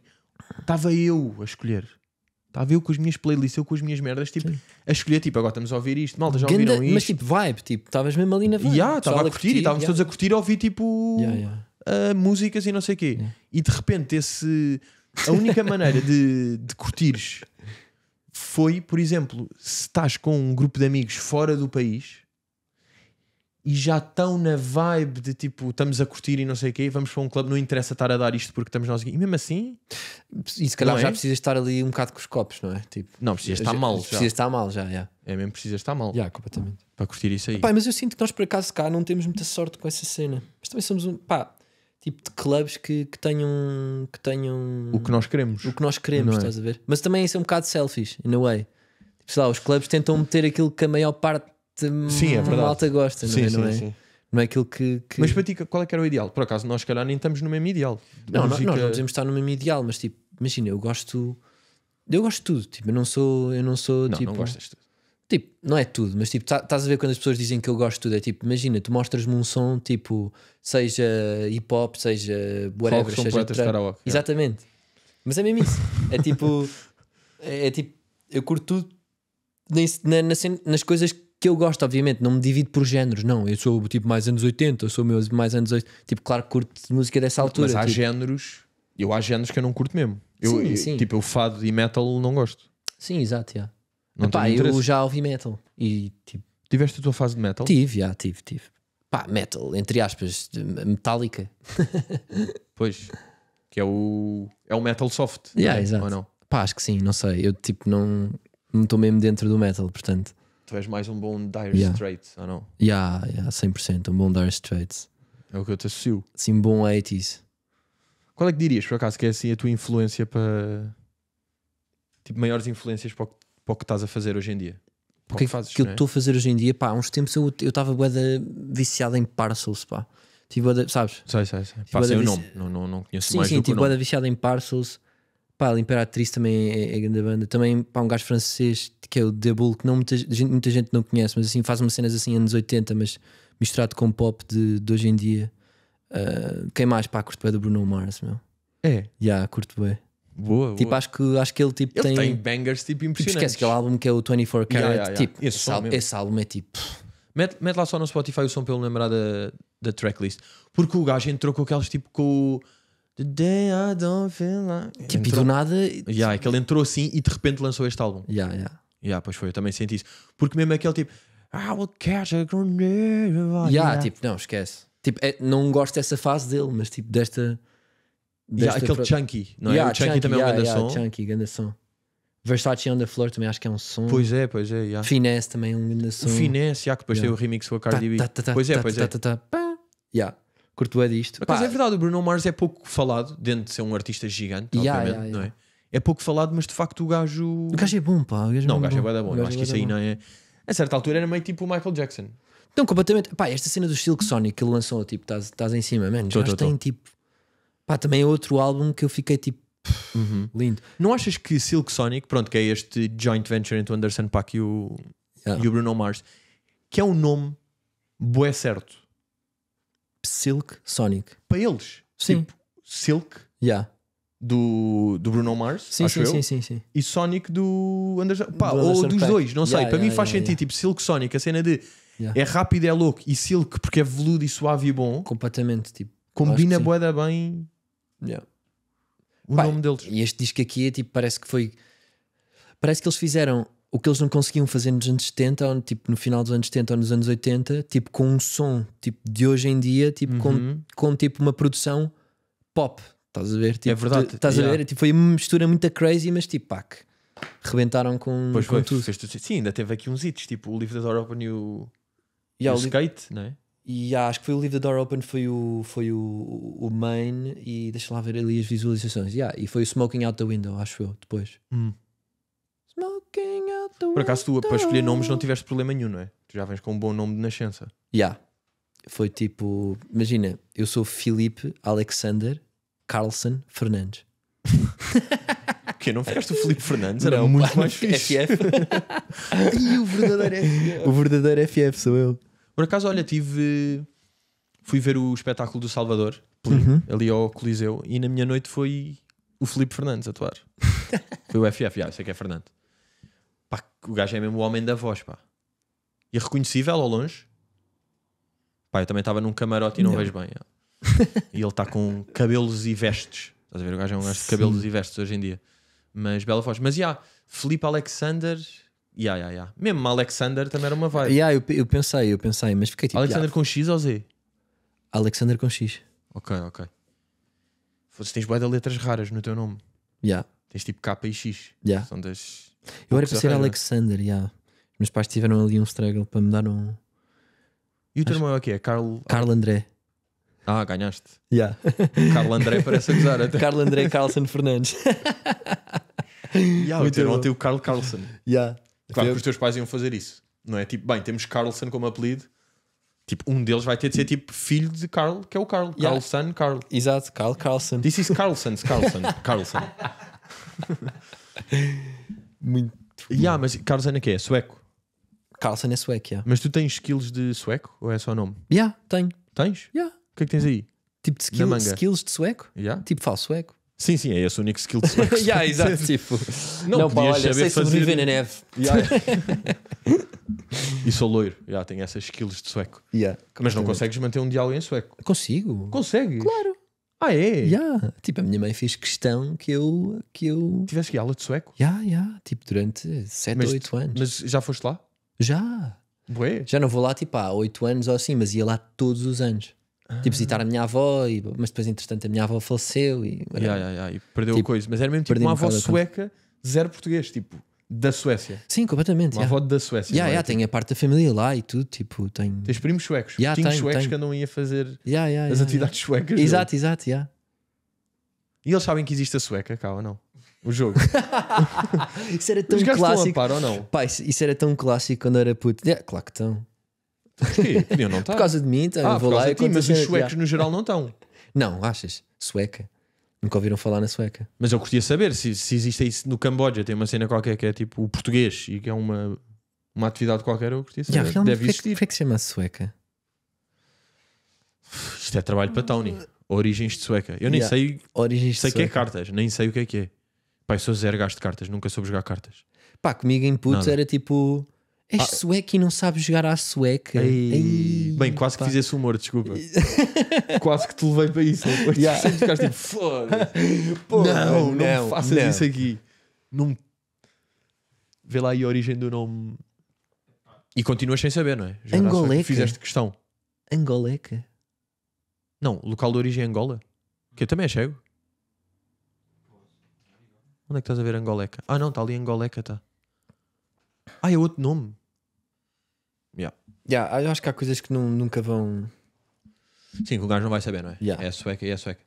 estava eu a escolher. Estava eu com as minhas playlists, eu com as minhas merdas, tipo, Sim. a escolher, tipo, agora estamos a ouvir isto, malta, já ouviram Ganda, isto. Mas tipo, vibe, tipo, estavas mesmo ali na vibe. Yeah, estava a, curtir, curtir e estávamos yeah. todos a curtir a ouvir tipo yeah, yeah. Uh, músicas e não sei o quê. E de repente esse. A única maneira de, de curtires foi, por exemplo, se estás com um grupo de amigos fora do país e já estão na vibe de tipo, estamos a curtir e não sei o quê, vamos para um clube, não interessa estar a dar isto porque estamos nós aqui. E mesmo assim. E se calhar já é? precisas estar ali um bocado com os copos, não é? Tipo, não, precisas estar já, mal. Precisas estar mal já, já. É mesmo, precisas estar mal. Já, completamente. Para curtir isso aí. mas eu sinto que nós por acaso cá não temos muita sorte com essa cena. Mas também somos um. Pá, tipo de clubes que, que tenham que tenham o que nós queremos o que nós queremos é? estás a ver mas também isso é um bocado selfish in a way tipo, sei lá os clubes tentam meter aquilo que a maior parte sim, é verdade. malta gosta sim, não é, sim, não, é? Sim. não é aquilo que, que, mas para ti qual é que era o ideal por acaso nós calhar nem estamos no mesmo ideal não Música... nós não podemos estar no mesmo ideal mas tipo imagina eu gosto eu gosto de tudo tipo eu não sou eu não sou não, tipo não gostas de tudo Tipo, não é tudo, mas tipo, tá, estás a ver quando as pessoas dizem que eu gosto de tudo? É tipo, imagina, tu mostras-me um som, tipo, seja hip hop, seja whatever, Folk, seja. Tra... Karaoke, Exatamente. É. Mas é mesmo isso. É tipo. [LAUGHS] é, é, tipo, eu curto tudo nas coisas que eu gosto, obviamente. Não me divido por géneros, não. Eu sou tipo mais anos 80, eu sou meu mais anos 80. Tipo, claro que curto música dessa altura. Mas há tipo... géneros. Eu há géneros que eu não curto mesmo. Eu, sim, sim. Tipo, eu fado e metal não gosto. Sim, exato, yeah. Não Epá, eu já ouvi metal e tipo. Tiveste a tua fase de metal? Tive, já, tive, tive. Pá, metal, entre aspas, metálica. [LAUGHS] pois. Que é o. É o metal soft. Yeah, é? exato. Ou não? Pá, acho que sim, não sei. Eu tipo não estou mesmo dentro do metal, portanto. Tu és mais um bom Dire yeah. Straits, ou não? Yeah, yeah, 100%, um bom Dire Straits. É o que eu te associo. Sim, bom 80s. Qual é que dirias, por acaso, que é assim a tua influência para. Tipo, maiores influências para o que para o que estás a fazer hoje em dia? o que, é fazes, que eu é? estou a fazer hoje em dia, pá, há uns tempos eu estava viciado em parcels, pá. Tipo, sabes? Sei, sei, sei. Pá, o nome, não, não, não conheço sim, mais Sim, sim, tipo, viciado em parcels. Pá, a Imperatriz também é, é, é grande banda. Também, pá, um gajo francês que é o Bull, que não muita gente, muita gente não conhece, mas assim, faz umas cenas assim, anos 80, mas misturado com pop de, de hoje em dia. Uh, quem mais, pá, curto bem do Bruno Mars, meu. É? Já, yeah, curto bem. Boa, tipo, boa. Acho, que, acho que ele tipo, ele tem, tem bangers tipo, tipo impressionantes. Tipo, esquece aquele álbum que é o 24 Karat. Carat yeah, yeah. Tipo, esse, esse, álbum, esse, álbum é tipo. Mete, mete lá só no Spotify o som pelo lembrar da, da tracklist. Porque o gajo entrou com aqueles tipo com. The day I don't feel like. Tipo, entrou, do nada. Yeah, é que ele entrou assim e de repente lançou este álbum. Yeah, yeah. Yeah, pois foi, eu também senti isso. Porque mesmo aquele tipo. I will catch a grenade. Yeah, yeah. tipo, não, esquece. Tipo, é, não gosto dessa fase dele, mas tipo, desta. Já, aquele Chunky, não é? Yeah, o Chunky, chunky também yeah, é um grande yeah, som. Chunky, grande som. Versace on the Floor também acho que é um som. Pois é, pois é. Yeah. Finesse também é um grande som. O Finesse, yeah, que depois yeah. tem o remix com a Cardi B. Pois é, pois é. Yeah. Curto é disto. Mas é verdade, o Bruno Mars é pouco falado, dentro de ser um artista gigante, obviamente, não é? É pouco falado, mas de facto o gajo. O gajo é bom, pá. O gajo é não, é o gajo bom. é bom. bom. Eu acho é que isso aí não é. A certa altura era meio tipo o Michael Jackson. Então, completamente. Pá, esta cena do Silk Sonic que ele lançou, tipo, estás em cima, mano. Já tem tipo Pá, também é outro álbum que eu fiquei tipo. Uhum. Lindo. Não achas que Silk Sonic, pronto, que é este joint venture entre o Anderson Paak e o, yeah. e o Bruno Mars, que é um nome boé certo? Silk Sonic. Para eles. Sim. Tipo, Silk. Yeah. Do, do Bruno Mars, sim, acho sim, eu. Sim, sim, sim. E Sonic do Anderson, pá, do ou dos Pack. dois, não sei. Yeah, para yeah, mim faz sentido, tipo Silk Sonic, a cena de é rápido, é louco, e Silk porque é veludo e suave e bom. Completamente, tipo. Combina boeda bem Yeah. O Pai, nome deles. E este disco aqui é tipo, parece que foi. Parece que eles fizeram o que eles não conseguiam fazer nos anos 70, ou, tipo no final dos anos 70 ou nos anos 80, tipo com um som tipo de hoje em dia, tipo uhum. com, com tipo uma produção pop. Estás a ver? Tipo, é verdade. Estás yeah. a ver? Tipo, foi uma mistura muito crazy, mas tipo, pá, que rebentaram com, pois com foi, tudo. Fez Sim, ainda teve aqui uns hits, tipo o Livro da Europa e o, e o Skate, não é? E acho que foi o Leave the Door Open, foi o, foi o, o main, e deixa lá ver ali as visualizações. Yeah, e foi o Smoking Out the Window, acho eu, depois. Hum. Smoking Out the Window. Por acaso, tu para escolher nomes não tiveste problema nenhum, não é? Tu já vens com um bom nome de nascença. Yeah. Foi tipo, imagina, eu sou Felipe Alexander Carlson Fernandes. [LAUGHS] que Não ficaste o Felipe Fernandes? Era não, muito pá, mais fixe. FF. [LAUGHS] e o verdadeiro FF. O verdadeiro FF sou eu. Por acaso, olha, tive. Fui ver o espetáculo do Salvador, uhum. ali ao Coliseu, e na minha noite foi o Felipe Fernandes atuar. [LAUGHS] foi o FF, já, sei que é Fernando. Pá, o gajo é mesmo o homem da voz, pá. E reconhecível ao longe. Pá, eu também estava num camarote e não, não. vejo bem. Já. e ele está com cabelos e vestes. Estás a ver? O gajo é um gajo de cabelos e vestes hoje em dia. Mas bela voz. Mas já, Felipe Alexander Yeah, yeah, yeah. Mesmo Alexander também era uma vibe. Yeah, eu, eu pensei, eu pensei, mas fiquei tipo. Alexander yeah. com X ou Z? Alexander com X. Ok, ok. Foda-se, tens boia de letras raras no teu nome. Yeah. Tens tipo K e X. Yeah. São das. Eu era para ser Alexander, yeah. Meus pais tiveram ali um struggle para me dar um. E o teu nome é o quê? Carl. Carl André. Ah, ganhaste. Yeah. [LAUGHS] Carl André parece acusar até. Carl André Carlson Fernandes. [LAUGHS] yeah, Muito o teu tem o Carl Carlson. Yeah. Claro que os teus pais iam fazer isso, não é? Tipo, bem, temos Carlson como apelido. Tipo, um deles vai ter de ser hum. tipo filho de Carl, que é o Carl. Yeah. Carlson, Carl. Exato, Carl Carlson. This is Carlson Carlson. Carlson. [LAUGHS] Muito. Yeah, mas Carlson é que é? Sueco. Carlson é sueco, yeah. Mas tu tens skills de sueco ou é só nome? Yeah, tenho. Tens? Yeah. O que é que tens aí? Tipo de skill, skills de sueco? Yeah. Tipo falo sueco. Sim, sim, é esse o único skill de selection. [LAUGHS] yeah, exato, [LAUGHS] tipo. Não, não pá, olha, sei sobreviver na neve. Yeah. [LAUGHS] e sou loiro, já yeah, tenho essas skills de sueco. Yeah, Mas não consegues manter um diálogo em sueco. Consigo. Consegues? Claro. Ah, é? Yeah. Tipo, a minha mãe fez questão que eu. Que eu... Tiveste que aula de sueco? Já, yeah, já. Yeah. Tipo, durante 7 ou 8 anos. Mas já foste lá? Já. Bué. Já não vou lá, tipo, há 8 anos ou assim, mas ia lá todos os anos. Tipo, visitar a ah. minha avó, e, mas depois, entretanto, a minha avó faleceu e. Yeah, yeah, yeah, e perdeu tipo, coisa. Mas era mesmo tipo uma avó sueca, zero português, tipo, da Suécia. Sim, completamente. Uma avó da Suécia. Yeah, é, tipo a parte da família lá e tudo, tipo, tem Tens primos suecos, yeah, tenho, suecos tenho. que andam aí a fazer as atividades suecas. Exato, exato, yeah. E eles sabem que existe a sueca, cá ou não? O jogo. [LAUGHS] isso era tão clássico. Par, ou não? Pá, isso, isso, era tão clássico quando era puto. Yeah, claro que estão. Porquê? Podiam não estar. Por causa de mim, então, ah, eu vou lá e Mas os suecos no geral não estão. [LAUGHS] Não, achas? Sueca. Nunca ouviram falar na sueca. Mas eu curtia saber se, se existe isso no Camboja. Tem uma cena qualquer que é tipo o português e que é uma, uma atividade qualquer. Eu curtia saber. Yeah, Deve é existir. Por que, é que se chama sueca? Isto é trabalho para Tony. Origens de sueca. Eu nem yeah. sei. Origens sei que é sueca. é cartas, nem sei o que é que é. Pai, sou zero gasto de cartas, nunca soube jogar cartas. Pá, comigo em puto era tipo És ah. sueco e não sabes jogar à sueca. Ei. Ei. Bem, quase pá. que fiz esse humor, desculpa. [LAUGHS] quase que te levei para isso. [LAUGHS] Depois yeah. sempre ficaste tipo, foda Não, não, não faças não. isso aqui. Não... Vê lá aí a origem do nome. E continuas sem saber, não é? Jogar Angoleca. Fizeste questão. Angoleca. Não, local de origem é Angola. Que eu também é cego. Onde é que estás a ver Angoleca? Ah, não, está ali Angoleca, está. Ah, é outro nome. Yeah. Yeah, eu acho que há coisas que não, nunca vão. Sim, que o gajo não vai saber, não é? Yeah. É a sueca e é a sueca.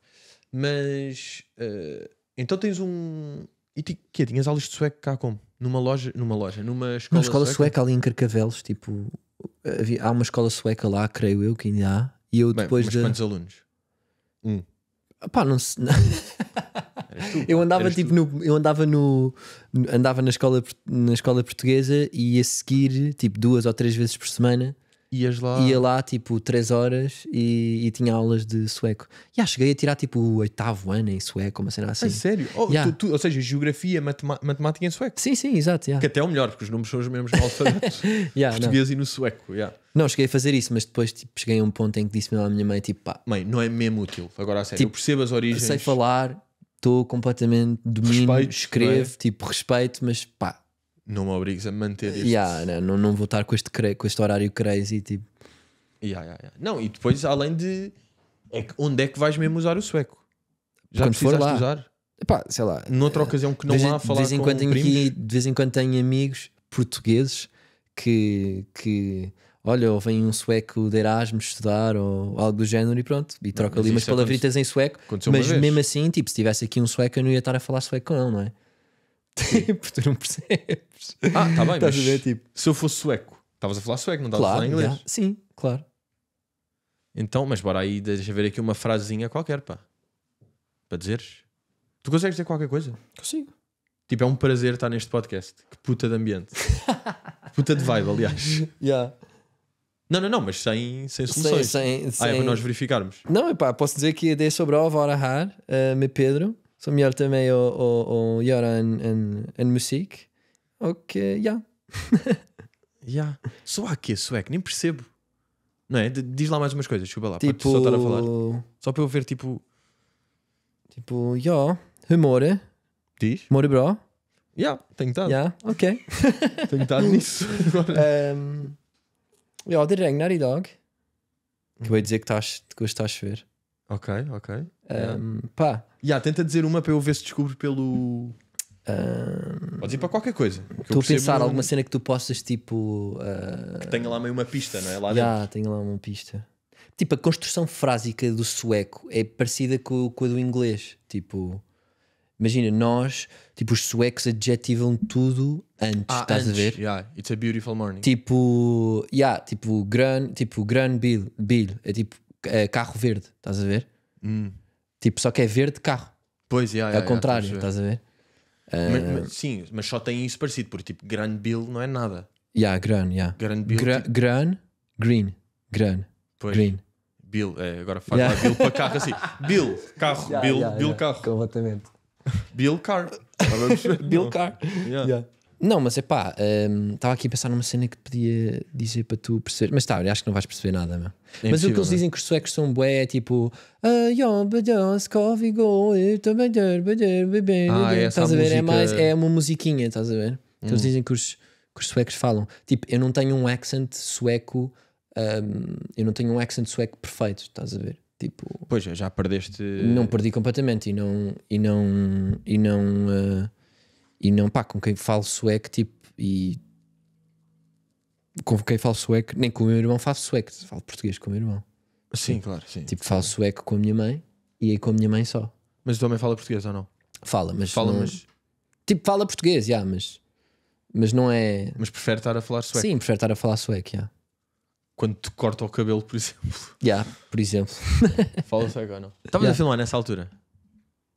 Mas. Uh, então tens um. E ti, quê? Tinhas aulas de Sueca cá como? Numa loja, numa loja, numa escola. Uma escola sueca? sueca, ali em Carcavelos, tipo. Havia, há uma escola sueca lá, creio eu que ainda há. E eu Bem, depois. Mas de... quantos alunos? Um. Pá, não sei. [LAUGHS] [LAUGHS] eu andava tipo tu. no. Eu andava no. Andava na escola, na escola portuguesa e ia seguir tipo duas ou três vezes por semana. Ias lá? Ia lá tipo três horas e, e, tinha aulas de sueco. Já ah, cheguei a tirar tipo o oitavo ano em sueco, uma cena assim. É sério? Oh, yeah. tu, tu, ou seja, geografia, matemática em sueco. Sim, sim, exato. Yeah. Que até é o melhor, porque os números são os mesmos no [LAUGHS] alfabeto yeah, português não. e no sueco. Yeah. Não, cheguei a fazer isso, mas depois tipo, cheguei a um ponto em que disse-me à minha mãe: tipo, pá, mãe, não é mesmo útil. Agora, a sério, tipo, eu percebo as origens. Sei falar, estou completamente domino, respeito, é? escrevo, é? tipo respeito, mas pá. Não me obrigues a manter isso Yeah, não, não vou estar com este, com este horário crazy, tipo. Yeah, yeah, yeah. Não, e depois, além de. É que onde é que vais mesmo usar o sueco? Já Quando precisaste for lá. usar? Pá, sei lá. Noutra eh, ocasião que não vez, há a falar de vez em quando tenho aqui, De vez em quando tenho amigos portugueses que. que olha, ou vem um sueco de Erasmus estudar ou algo do género e pronto, e troca ali umas é palavritas em sueco, mas mesmo assim, tipo, se tivesse aqui um sueco eu não ia estar a falar sueco com ele, não é? Tipo, [LAUGHS] tu não percebes. Ah, tá bem, mas ver, tipo... se eu fosse sueco, estavas a falar sueco, não estavas claro, a falar inglês? Yeah. Sim, claro. Então, mas bora aí, deixa ver aqui uma frasezinha qualquer, pá. Para dizeres. Tu consegues dizer qualquer coisa? Consigo. Tipo, é um prazer estar neste podcast. Que puta de ambiente. [LAUGHS] puta de vibe, aliás. Yeah. Não, não, não, mas sem, sem soluções. Sem, sem, Ah, é para nós verificarmos. Não, epá, posso dizer que dei sobre a Alvar Har, uh, me Pedro, sou melhor também o, o, o göra en, en, en Ok, já, uh, yeah. Só há quê, sueco? Nem percebo. Não é? Diz lá mais umas coisas, desculpa lá. Tipo... Só estar a falar. Só para eu ver, tipo... Tipo, ja, humor, eh? Diz. More bro. Já, yeah, tenho estado. Yeah, ok. [LAUGHS] tenho estado nisso. um, [LAUGHS] ehm, Ja, det regner i dag. Que eu ia dizer que, estás, que hoje está a chover. Ok, ok. Um, ehm, ehm, pá. Yeah, tenta dizer uma para eu ver se descubro pelo. Um, ehm, dizer ir para qualquer coisa. Estou a pensar um... alguma cena que tu possas, tipo. Uh... Que eh, tenha lá meio uma pista, não é? Já, yeah, tenho lá uma pista. Tipo, a construção frásica do sueco é parecida com, com a do inglês. Tipo. Imagina, nós, tipo, os suecos adjetivam tudo antes, ah, estás antes. a ver? Yeah, it's a beautiful morning. Tipo, yeah, tipo, gran, tipo, gran bil, bil, é tipo é carro verde, estás a ver? Mm. Tipo, só que é verde carro. Pois, yeah, é yeah, ao contrário, yeah, estás a ver? Mas, eh, mas, sim, mas só tem isso parecido, porque tipo, gran bil não é nada. Yeah, gran, yeah. Gran, bil, Gra tipo... gran green, gran, pois. green. Bill, é, agora faz yeah. lá Bill para carro assim. [LAUGHS] Bill, carro, Bill, Bill, carro. Completamente. Bill Carr. [LAUGHS] Bill Carr. Yeah. Yeah. Não, mas é pá, hum, estava um, aqui a pensar numa cena que te podia dizer para tu perceber, mas está. acho que não vais perceber nada, meu. É mas o que eles né? dizem que os suecos são bué é tipo. Ah, estás a ver? É mais, é uma musiquinha, estás a ver? Hum. eles dizem que os, que os suecos falam. Tipo, eu não tenho um accent sueco, um, eu não tenho um accent sueco perfeito, estás a ver? Tipo, pois já perdeste. Não perdi completamente e não e não e não uh, e não pá, com quem falo sueco tipo e com quem falo sueco, nem com o meu irmão falo sueco, falo português com o meu irmão. Sim, tipo, claro, sim. Tipo, falo sueco com a minha mãe e aí com a minha mãe só. Mas tu tua mãe fala português ou não? Fala, mas fala, não... mas tipo fala português, já, yeah, mas mas não é. Mas prefere estar a falar sueco. Sim, prefere estar a falar sueco, já. Yeah quando te corta o cabelo, por exemplo. Já, yeah, por exemplo. [LAUGHS] Fala-se agora, não. Estavas yeah. a filmar nessa altura?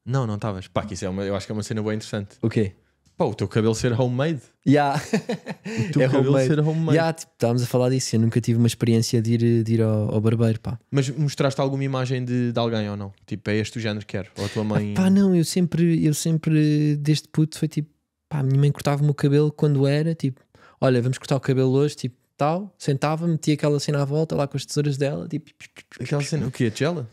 Não, não estavas. Pá, que isso é uma, eu acho que é uma cena bem interessante. O quê? Pá, o teu cabelo ser homemade. Yeah. O teu [LAUGHS] é cabelo homemade. ser homemade. Yeah, tipo, estávamos a falar disso. Eu nunca tive uma experiência de ir, de ir ao, ao barbeiro, pá. Mas mostraste alguma imagem de, de alguém ou não? Tipo, é este o género que quero? Ou a tua mãe. Ah, pá, não, eu sempre, eu sempre, deste puto, foi tipo, pá, a minha mãe cortava-me o cabelo quando era, tipo, olha, vamos cortar o cabelo hoje, tipo, tal, sentava, metia aquela cena à volta lá com as tesouras dela, tipo. Aquela cena, o quê? A tela?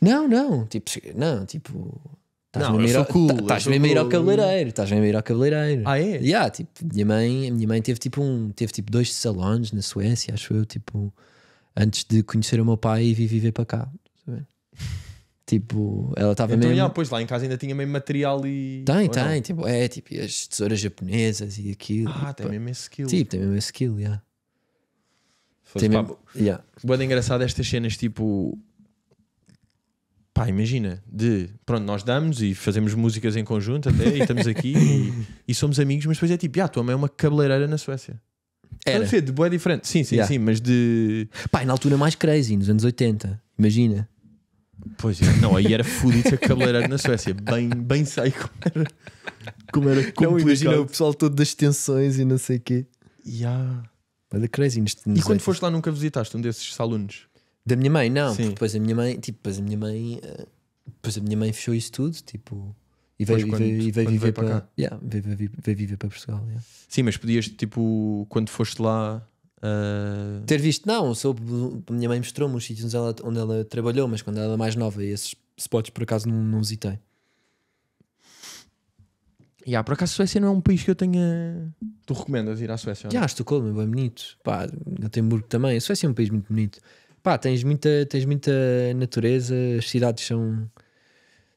Não, não, tipo, não, tipo. Estás mesmo, a ao, tá estás mesmo cool. ir ao cabeleireiro, estás mesmo a ir ao cabeleireiro. Ah, é? Yeah, tipo, minha mãe, a minha mãe teve tipo um, teve tipo dois salões na Suécia, acho eu, tipo, antes de conhecer o meu pai e vir viver para cá. Tipo, ela estava então, mesmo. pois lá em casa ainda tinha mesmo material e. Tem, tem. Não? Tipo, é tipo as tesouras japonesas e aquilo. Ah, e, tem pô. Tipo, mesmo esse skill. Tipo, tem mesmo esse skill, yeah. Fosse, Tem mesmo... yeah. Boa engraçado estas cenas tipo. Pá, imagina, de pronto, nós damos e fazemos músicas em conjunto até e estamos aqui e, e, somos amigos, mas depois é tipo, ah, tua mãe é uma cabeleireira na Suécia. Era. Então, de boa é diferente, sim, sim, yeah. sim, mas de. Pá, na altura mais crazy, nos anos 80, imagina. Pois é, não, aí era fodido a cabeleireira na Suécia, bem, bem sei como era. Como era complicado. Não, imagina o pessoal todo das tensões e não sei o quê. Yeah. Mas é crazy. Neste, e quando foste lá nunca visitaste um desses salões? Da minha mãe, não. Sim. Depois a minha mãe, tipo, depois a minha mãe, eh, depois a minha mãe fechou isso tudo, tipo, e veio, quando, e veio, veio viver para, para cá. Yeah, veio, veio, veio, viver para Portugal. Yeah. Sim, mas podias, tipo, quando foste lá. Uh... Ter visto, não, soube, a minha mãe mostrou-me os sítios onde ela, onde ela trabalhou, mas quando ela era mais nova, esses spots por acaso não, não visitei. E Yeah, por acaso a Suécia não é um país que eu tenha. Tu recomendas ir à Suécia? Já, yeah, Estocolmo é bem bonito. Pá, Gotemburgo também. A Suécia é um país muito bonito. Pá, tens muita, tens muita natureza, as cidades são,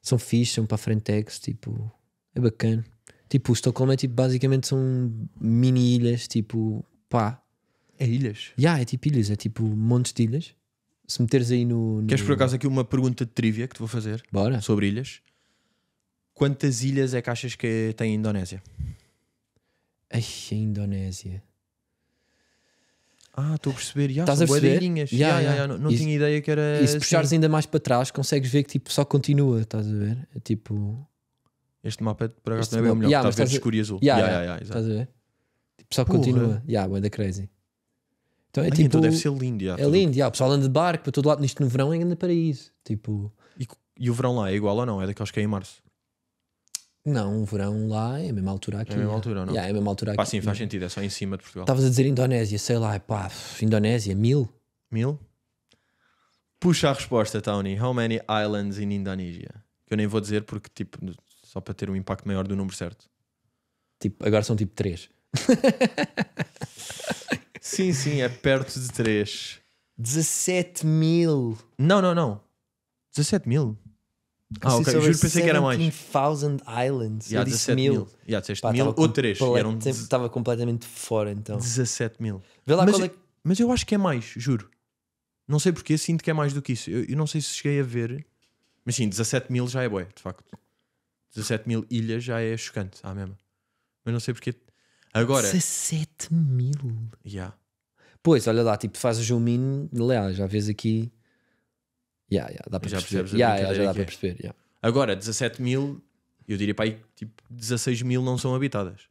são fixe, são para frentex, tipo, é bacana. Tipo, Estocolmo é tipo, basicamente são mini ilhas, tipo, pá. É ilhas? Já, yeah, é tipo ilhas, é tipo montes de ilhas. Se meteres aí no, no. Queres por acaso aqui uma pergunta de trivia que te vou fazer? Bora. Sobre ilhas. Quantas ilhas é que achas que tem a Indonésia? Ai, a Indonésia. Ah, estou a perceber. Estás a perceber? Yeah, yeah, não, não tinha ideia que era. E se assim. puxares ainda mais para trás, consegues ver que tipo, só continua. Estás a ver? É tipo. Este mapa para acaso não é bem o melhor. Yeah, estás, a ver escuro e azul. Yeah, yeah, yeah, estás a ver? Tipo, só Porra. continua. Yeah, da crazy. Então é Ai, tipo. Então deve ser lindo. é lindo. Yeah, o pessoal anda de barco para todo lado. Nisto no verão é para paraíso. Tipo. E, e o verão lá é igual ou não? É daqueles que é em março? Não, um verão lá é a mesma altura aqui. É a mesma é. altura, não? Yeah, é a mesma altura aqui. Pá, sim, faz sentido, é só em cima de Portugal. Estavas a dizer Indonésia, sei lá, pá, Indonésia, mil? Mil? Puxa a resposta, Tony. How many islands in Indonesia? Que eu nem vou dizer porque, tipo, só para ter um impacto maior do número certo. Tipo, agora são tipo 3. [LAUGHS] sim, sim, é perto de 3. 17 mil. Não, não, não. 17 mil. Ah, ok. Assim, juro pensei que era mais. 17,000 islands. Yeah, eu disse mil. já Yeah, disseste Pá, mil ou três. Eram Estava completamente fora então. 17 mil. Vê lá Mas, qual é mas eu acho que é mais, juro. Não sei porque, sinto que é mais do que isso. Eu, eu não sei se cheguei a ver, mas sim, 17 mil já é bué, de facto. 17 mil ilhas já é chocante, ah mesmo. Mas não sei porque. Agora, 17 mil. yeah. Pois, olha lá, tipo, fazes um mini. leal já vês aqui Yeah, yeah, dá para já perceber. Percebes yeah, yeah, já dá para é. perceber. Yeah. Agora, 17 mil, eu diria para aí, tipo, 16 mil não são habitadas.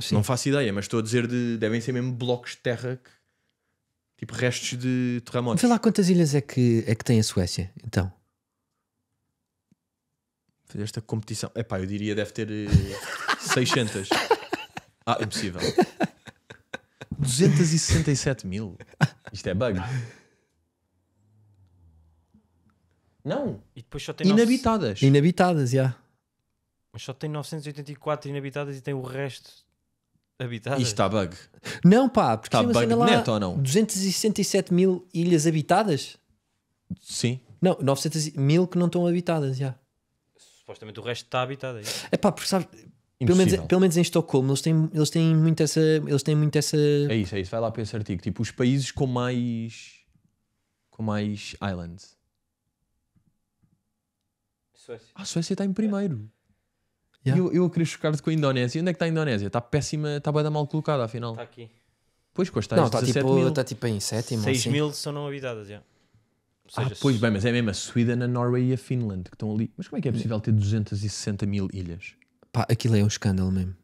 Sim. Não faço ideia, mas estou a dizer de. devem ser mesmo blocos de terra que. Tipo restos de terremotos. Vê lá quantas ilhas é que, é que tem a Suécia, então. Fazer esta competição. é Epá, eu diria deve ter 600. Eh, [LAUGHS] ah, impossível. 267 [LAUGHS] mil. Isto é bug. Não. E depois só tem Inabitadas. Inabitadas, já. Yeah. Mas só tem 984 inabitadas e tem o resto habitadas. Isto está bug. Não, pá, porque está bug lá neto ou não? 267 mil ilhas habitadas? Sim. Não, 900 mil que não estão habitadas, já. Supostamente o resto está habitado. É pá, porque sabes. Pelo menos, pelo menos, em Estocolmo, eles têm, eles têm muito essa. Eles têm muito essa. É isso, é isso. Vai lá para esse artigo. Tipo, os países com mais. com mais islands. Suécia. Ah, a Suécia está em primeiro. Yeah. Eu, eu a querer chocar-te com a Indonésia. Onde é que está a Indonésia? Está péssima, está bem mal colocada, afinal. Está aqui. Pois, com as tais não, está tipo, tá tipo em sétimo. 6 assim. mil são não habitadas, já. Ah, seja, ah, pois bem, mas é mesmo a Suíça, a Noruega e a Finlândia que estão ali. Mas como é que é possível ter 260 mil ilhas? Pá, aquilo é um escândalo mesmo.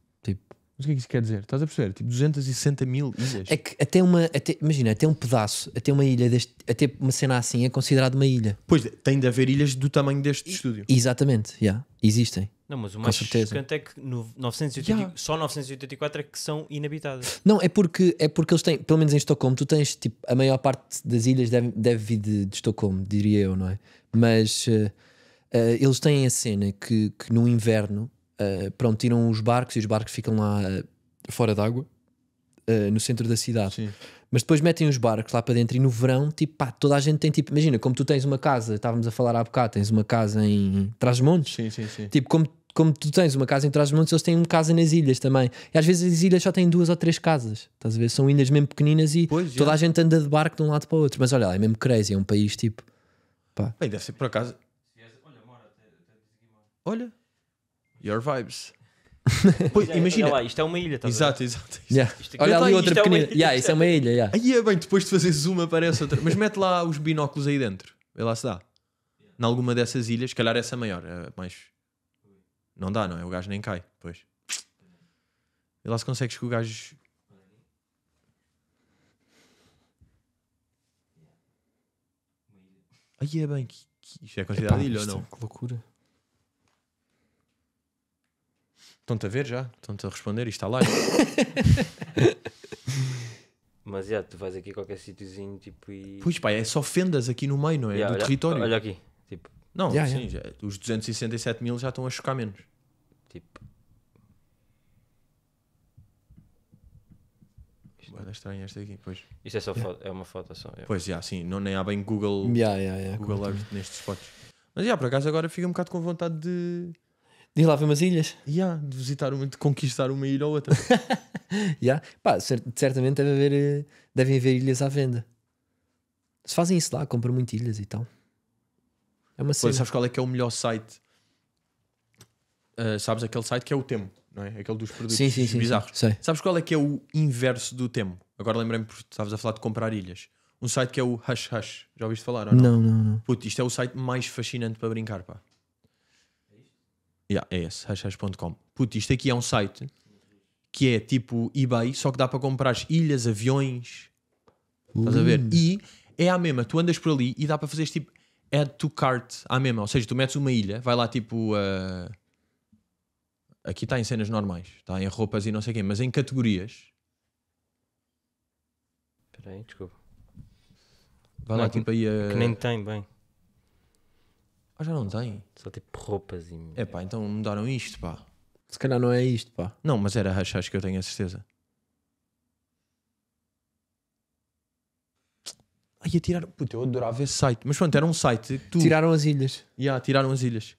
Mas o que é que isso quer dizer? Estás a perceber? Tipo 260 mil ilhas. É que até uma. Até, imagina, até um pedaço, até uma ilha, deste, até uma cena assim é considerado uma ilha. Pois, tem de haver ilhas do tamanho deste I, estúdio. Exatamente, já. Yeah, existem. Não, mas o mais chocante é que no 984 yeah. só 984 é que são inabitadas. Não, é porque, é porque eles têm, pelo menos em Estocolmo, tu tens tipo, a maior parte das ilhas deve, deve vir de, de Estocolmo, diria eu, não é? Mas uh, uh, eles têm a cena que, que no inverno Uh, pronto, tiram os barcos e os barcos ficam lá uh, fora d'água, uh, no centro da cidade. Sim. Mas depois metem os barcos lá para dentro e no verão, tipo, pá, toda a gente tem tipo. Imagina, como tu tens uma casa, estávamos a falar há bocado, tens uma casa em Trás-Montes. Sim, sim, sim. Tipo, como, como tu tens uma casa em Trás-Montes, eles têm uma casa nas ilhas também. E às vezes as ilhas só têm duas ou três casas, estás a ver? São ilhas mesmo pequeninas e pois, toda já. a gente anda de barco de um lado para o outro. Mas olha, é mesmo crazy, é um país tipo. Pá. Bem, deve ser por acaso. Olha, Your vibes. [LAUGHS] Pois, é, imagina. Olha lá, isto é uma ilha, tá Exato, exato. exato. Yeah. Isto é Olha ali outra isto é uma ilha. Yeah, isso é uma ilha. yeah. Aí é bem, depois de fazer zoom aparece outra. Mas mete lá os binóculos aí dentro. Vê lá se dá. Em alguma dessas ilhas, se calhar essa maior, é mais. Não dá, não é? O gajo nem cai. Pois. Vê lá se consegues que o gajo. Aí é bem que, que isto é considerado Epá, ilha ou é não? Que loucura. Estão-te a ver já? Estão-te a responder e está lá [LAUGHS] Mas, já tu vais aqui a qualquer sítiozinho, tipo, e... Pois, pá, é só fendas aqui no meio, não é? Yeah, Do olha, território. Olha aqui, tipo... Não, yeah, sim, yeah. Já, os 267 mil já estão a chocar menos. Tipo... Isto... estranha esta aqui, pois. Isto é só yeah. foto, é uma foto só. Yeah. Pois, já, yeah, sim, não, nem há bem Google, Google Earth nestes spots. Mas, já, por acaso, agora fica um bocado com vontade de de ir lá ver umas ilhas. Yeah, de visitar uma, de conquistar uma ilha ou outra. [LAUGHS] yeah. Pá, certamente deve haver, eh, devem haver ilhas à venda. Se fazem isso lá, compram muito ilhas e tal. É uma cena. Pois, sabes qual é que é o melhor site? Uh, sabes aquele site que é o Temo, não é? Aquele dos produtos sim, sim, bizarros. Sim, sabes qual é que é o inverso do Temo? Agora lembrei-me porque estavas a falar de comprar ilhas. Um site que é o Hush Hush. Já ouviste falar ou não? Não, não, não. Puto, isto é o site mais fascinante para brincar, pá. Yeah, é esse, hashtags.com. Puto, isto aqui é um site que é tipo eBay, só que dá para comprar as ilhas, aviões. Lindo. Estás a ver? Hum. E é a mesma, tu andas por ali e dá para fazer este tipo add to cart à mesma. Ou seja, tu metes uma ilha, vai lá tipo. Uh... Aqui está em cenas normais, está em roupas e não sei quem, mas em categorias. Espera aí, desculpa. Vai não, lá tipo aí Que nem tem bem. Ah, já não tem? Só tipo roupas e. É pá, então mudaram isto, pá. Se calhar não é isto, pá. Não, mas era rachás que eu tenho a certeza. Ai, ia tirar. Puta, eu adorava esse site. Mas pronto, era um site. que Tu... Tiraram as ilhas. Yeah, tiraram as ilhas.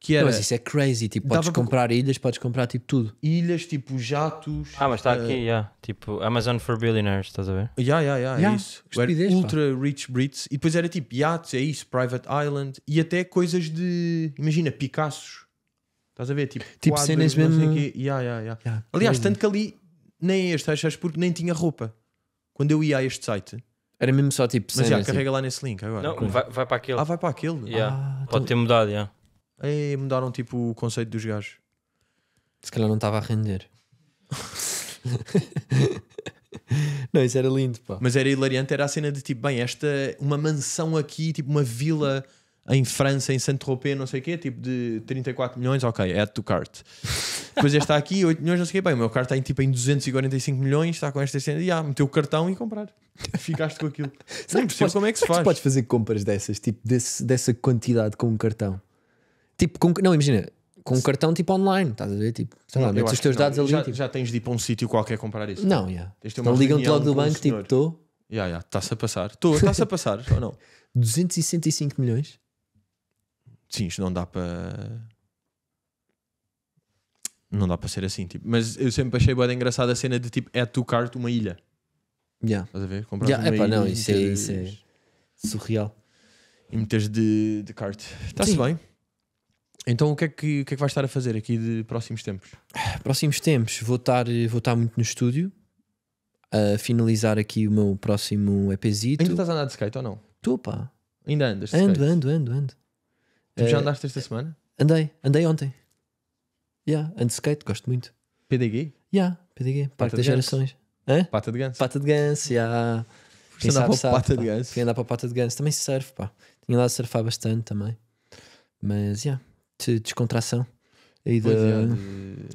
Que era, mas isso é crazy, tipo, podes comprar ilhas, podes comprar tipo tudo. ilhas, tipo jatos. Ah, mas está eh, aqui, yeah. tipo Amazon for Billionaires, estás a ver? Ya, ya, ya, é isso. pá. ultra rich Brits. E depois era tipo yachts, é isso, private island. E até coisas de. Imagina, Picasso Estás a ver? Tipo, Tipo, quadros, cenas mesmo- quê. Ya, ya, Yeah, Aliás, crazy. tanto que ali nem é este, achas porque nem tinha roupa. Quando eu ia a este site. Era mesmo só tipo Mas já, tipo, carrega lá nesse link agora. Não, vai, vai para aquele. Ah, vai para aquele. Yeah. Ah, Pode tá ter mudado, yeah. E é, mudaram tipo o conceito dos gajos. Se calhar não estava a render. [LAUGHS] não, isso era lindo, pá. Mas era hilariante, era a cena de tipo, bem, esta, uma mansão aqui, tipo uma vila em França, em Saint-Tropez, não sei o quê, tipo de 34 milhões, ok, add to cart. Depois está aqui, 8 milhões, não sei o quê, bem, o meu carro está em, tipo, em 245 milhões, está com esta cena, e ah, meteu o cartão e comprar. Ficaste com aquilo. Nem percebo como é que se faz. Tu podes fazer compras dessas, tipo, desse, dessa quantidade com um cartão. Tipo, com, não, imagina, com um cartão tipo online, estás a ver? Tipo, sei lá, metes os teus dados ali. Já, tipo... já tens de ir para um sítio qualquer comprar isso. Não, yeah. Então ligam-te logo do banco, tipo, estou. Já, já, está-se a passar. Estou, está-se a passar ou não? 265 [LAUGHS] milhões? Sim, isto não dá para. Não dá para ser assim, tipo. Mas eu sempre achei bem engraçada a cena de tipo, é tu cart uma ilha. Yeah. Estás a ver? Comprar yeah, uma epa, ilha. Não, isso, é, isso é surreal. E meteres de, de kart. Está-se bem. Então o que, é que, o que é que vais estar a fazer aqui de próximos tempos? Próximos tempos, vou estar, eh, vou estar muito no estúdio a finalizar aqui o meu próximo EPzito. Ainda estás a andar de skate ou não? Tu pá. Ainda andas de ando, skate? Ando, ando, ando. Tu já eh, andaste esta semana? Andei, andei ontem. Yeah, ando de skate, gosto muito. PDG? Yeah, PDG, Pata Parque das Gerações. Hã? Pata de Ganso. Pata de Ganso, yeah. Quem andar para sabe, Pata de Ganso. Quem andar para Pata de Ganso também surf, pá. Tinha lá a surfar bastante também. Mas, yeah, de descontração. Aí da... É,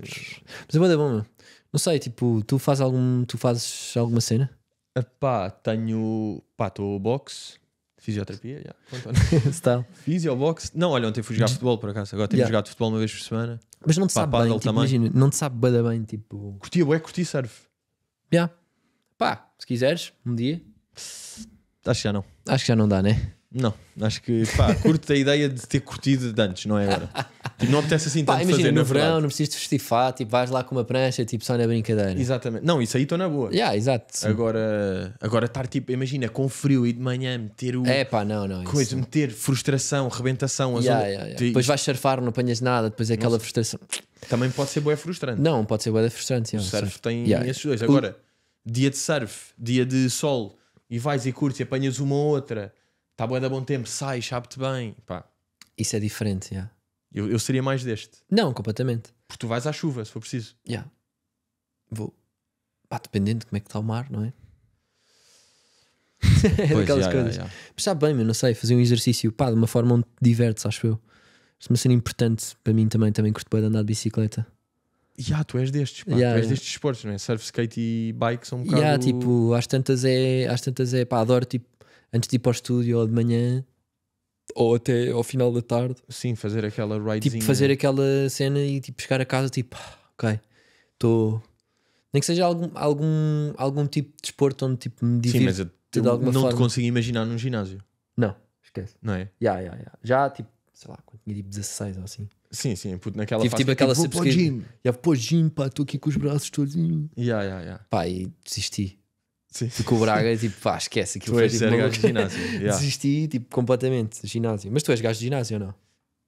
de... Mas é boa, é bom, Não sei, tipo, tu fazes, algum, tu fazes alguma cena? Pá, tenho. Pá, estou boxe, fisioterapia, já. Yeah. [LAUGHS] Style. Não, olha, ontem fui jogar futebol por acaso. Agora tenho yeah. jogado futebol uma vez por semana. Mas não te pá, sabe pá, bem, tipo, imagina, não te sabe bada bem, tipo. Curtia, é curti serve Já. Yeah. Pá, se quiseres, um dia. Acho que já não. Acho que já não dá, né? Não, acho que pá, [LAUGHS] curto a ideia de ter curtido de antes, não é agora. Tipo, não apetece assim pá, tanto imagina, fazer no verão, verdade. não precisas de vestir tipo, vais lá com uma prancha, tipo, só na brincadeira. Exatamente. Não, isso aí estou na boa. Yeah, exato. Agora, agora estar tipo, imagina, com frio e de manhã meter o É pá, não, não. coisa, isso. meter frustração, rebentação, azul. Yeah, yeah, yeah. Depois vais surfar, não apanhas nada, depois é aquela Nossa. frustração. Também pode ser boa frustrante. Não, pode ser boa frustrante. O surf sim. tem esses dois. Agora, o... dia de surf, dia de sol, e vais e curtes e apanhas uma ou outra está boa da bom tempo, sai, chape te bem. Pá. Isso é diferente, yeah. eu, eu seria mais deste. Não, completamente. Porque tu vais à chuva, se for preciso. Yeah. Vou. Pá, dependendo de como é que está o mar, não é? [LAUGHS] é Pois, daquelas yeah, coisas. yeah, yeah. Mas sabe bem, não sei, fazer um exercício, pá, de uma forma onde te divertes, acho eu. Isso me é uma importante para mim também, também curto bem de andar de bicicleta. Ya, tu és destes, pá. tu és destes esportes, não é? Surf, skate e bike são um E bocado. há, tipo, às tantas é, às tantas é, pá, adoro, tipo, antes de ir para o estúdio ou de manhã ou até ao final da tarde. Sim, fazer aquela ridezinha. Tipo, fazer aquela cena e tipo, chegar a casa, tipo, ah, ok, estou. Nem que seja algum, algum, algum tipo de desporto onde tipo, me divirto Sim, mas eu, não forma. te consigo imaginar num ginásio. Não, esquece. Não é? Já, já, Já tipo, sei lá, quando tinha tipo 16 ou assim. Sim, sim, puto, naquela fase. Tipo é aquela tipo, vou para o gym. Já pô, gym, pá, estou aqui com os braços todos. Yeah, já já Pá, e desisti. Sim. Porque o Braga, tipo, pá, esquece aquilo. Tu és tipo, gajo de ginásio. [LAUGHS] Yeah. Desisti, tipo, completamente de ginásio. Mas tu és gajo de ginásio ou não?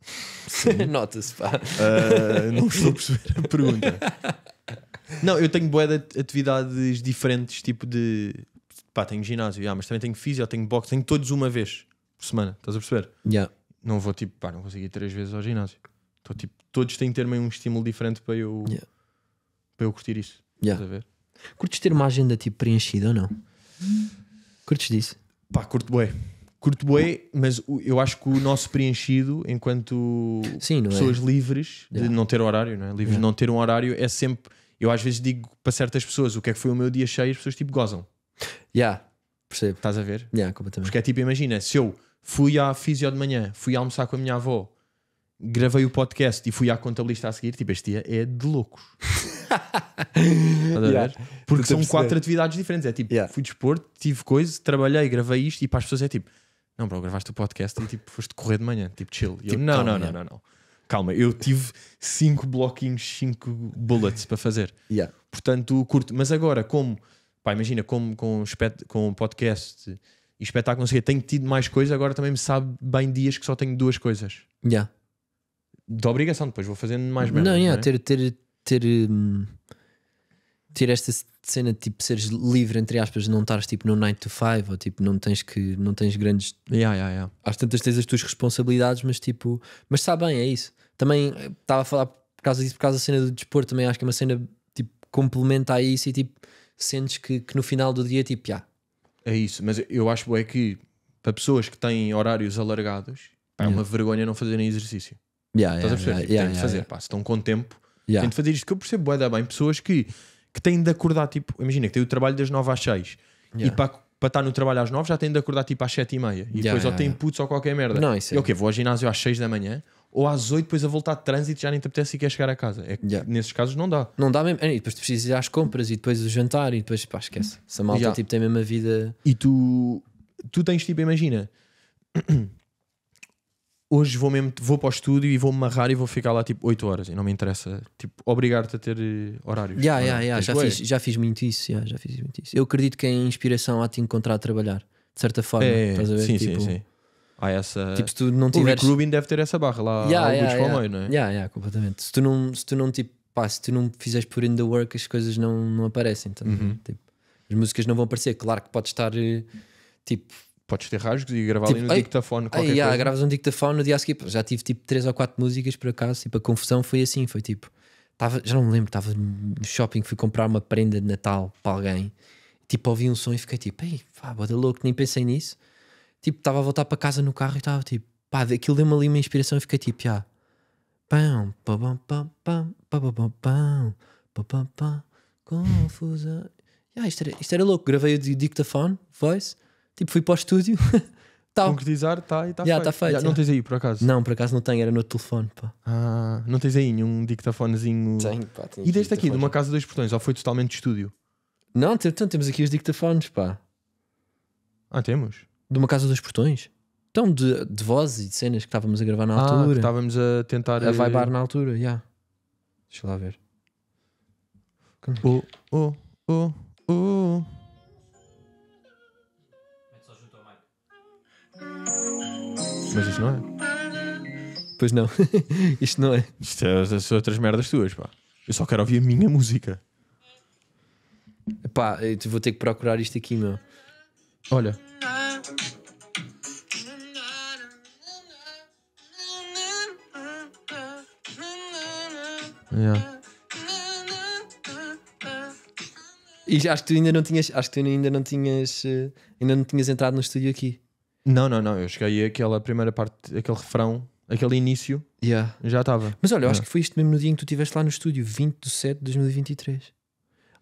[LAUGHS] Nota-se, pá. Uh, não estou a perceber a pergunta. [LAUGHS] Não, eu tenho boé de atividades diferentes, tipo de. Pá, tenho ginásio, yeah, mas também tenho físico, tenho boxe, tenho todos uma vez por semana, estás a perceber? Yeah. Não vou tipo, pá, não consegui ir três vezes ao ginásio. Então, tipo, todos têm que ter meio um estímulo diferente para eu. Yeah. para eu curtir isso. Yeah. Estás a ver? Curtes ter uma agenda tipo preenchida ou não? Curtes disso? Pá, curto bué. Curto bué, mas eu acho que o nosso preenchido, enquanto Sim, não é? pessoas livres de Yeah. não ter horário, não é? Livres de não ter um horário, é sempre. Eu às vezes digo para certas pessoas o que é que foi o meu dia cheio as pessoas tipo gozam. Yeah, percebo. Estás a ver? Yeah, completamente. Porque é tipo, imagina, se eu fui à Físio de manhã, fui almoçar com a minha avó, gravei o podcast e fui à contabilista a seguir, tipo, este dia é de loucos. [LAUGHS] [LAUGHS] yeah. Porque são quatro atividades diferentes. É tipo, yeah. fui desporto, de tive coisa, trabalhei, gravei isto e para as pessoas é tipo, não, bro, gravaste o podcast e tipo, foste correr de manhã, tipo, chill. Tipo, eu, não, calma, não, não, não, não. Calma, eu tive cinco bloquinhos, cinco bullets para fazer. Yeah. Portanto, curto. Mas agora, como, pá, imagina, como com, com podcast e espetáculo, não sei, tenho tido mais coisas, agora também me sabe bem dias que só tenho duas coisas. Yeah. De obrigação, depois vou fazendo mais merda. Não, yeah, não é? ter, ter, ter, hum, ter esta cena de tipo seres livre, entre aspas, não estares tipo no 9 to 5 ou tipo não tens que, não tens grandes. Yeah, yeah, yeah. Às tantas tens as tuas responsabilidades, mas tipo, mas está bem, é isso. Também eh, estava a falar por causa disso, por causa da cena do desporto, também acho que é uma cena tipo complementa a isso e tipo sentes que, que no final do dia, tipo, já. Yeah. É isso, mas eu acho é que para pessoas que têm horários alargados, é yeah. uma vergonha não fazerem exercício. Yeah, Estás yeah, a Yeah, tipo, yeah, fazer, yeah. Pá, se estão com tempo, Yeah. Tento fazer isto que eu percebo, bué, dá bem. Pessoas que, que têm de acordar, tipo, imagina que têm o trabalho das 9 às 6 yeah. e para, para estar no trabalho às 9 já têm de acordar tipo às 7 e meia e depois ou tem putos ou qualquer merda. Não, isso é. o ok, vou ao ginásio às 6 da manhã ou às 8 depois a voltar de trânsito já nem te apetece e quer chegar a casa. É que yeah. nesses casos não dá. Não dá mesmo. É, e depois tu precisas ir às compras e depois o jantar e depois pá, esquece. Essa malta yeah. tipo, tem a mesma vida. E tu, tu tens tipo, imagina, [CLEARS THROAT] hoje vou mesmo, vou para o estúdio e vou-me marrar e vou ficar lá tipo 8 horas e não me interessa, tipo, obrigar-te a ter eh, horários. Yeah, é? yeah, yeah. Tipo, já, fiz, já, fiz, muito isso, yeah, já fiz muito isso. Eu acredito que é a inspiração há te encontrar a trabalhar, de certa forma, é, estás a ver? Sim, tipo, sim, sim. Há essa... Tipo, se tu não tiveres... O Rick Rubin deve ter essa barra lá yeah, alguns yeah, yeah. Meio, não é? Yeah, yeah, completamente. Se tu não, se tu não tipo, pá, se tu não fizeres por in the work as coisas não, não aparecem, então, uhum. tipo, as músicas não vão aparecer. Claro que pode estar, eh, tipo podes ter rasgos e gravar tipo, ali no ai, dictafone. Ai, coisa. yeah, gravas um dictafone no dia a seguir. Já tive tipo 3 ou 4 músicas por acaso. Tipo, a confusão foi assim: foi tipo, tava, já não me lembro, estava no shopping, fui comprar uma prenda de Natal para alguém. Tipo, ouvi um som e fiquei tipo, ei, pá, bota louco, nem pensei nisso. Tipo, estava a voltar para casa no carro e estava tipo, pá, aquilo deu-me ali uma inspiração e fiquei tipo, já. Pão, pão, pão, pão, pão, pão, pão, pão, pão, confusão. Yeah, isto, era, isto era louco. Gravei o dictafone, voice Tipo, fui para o estúdio. [LAUGHS] tá. Concretizar, está e está yeah, feito. Tá feito yeah, Não tens aí, por acaso? Não, por acaso não tenho, era no telefone. Pá. Ah, não tens aí nenhum dictafonezinho? Tenho, pá. Tenho e deste aqui, de uma casa de dois portões, ou foi totalmente de estúdio? Não, então temos aqui os dictafones, pá. Ah, temos? De uma casa de dois portões? Então, de, de vozes e de cenas que estávamos a gravar na ah, altura. estávamos a tentar. A vibar eh, na altura, já. Yeah. Deixa lá ver. Oh, oh, oh, oh. oh. Mas isto não é. Pois não. [LAUGHS] isto não é. Isto é as outras merdas tuas, pá. Eu só quero ouvir a minha música. Pá, eu vou ter que procurar isto aqui, meu. Olha. Yeah. E acho que tu ainda não tinhas, acho que tu ainda não tinhas, eh, ainda não tinhas entrado no estúdio aqui. Não, não, não. Eu cheguei àquela primeira parte, aquele refrão, aquele início. Yeah. Já estava. Mas olha, eu acho que foi isto mesmo no dia em que tu estiveste lá no estúdio, 20 de setembro de 2023.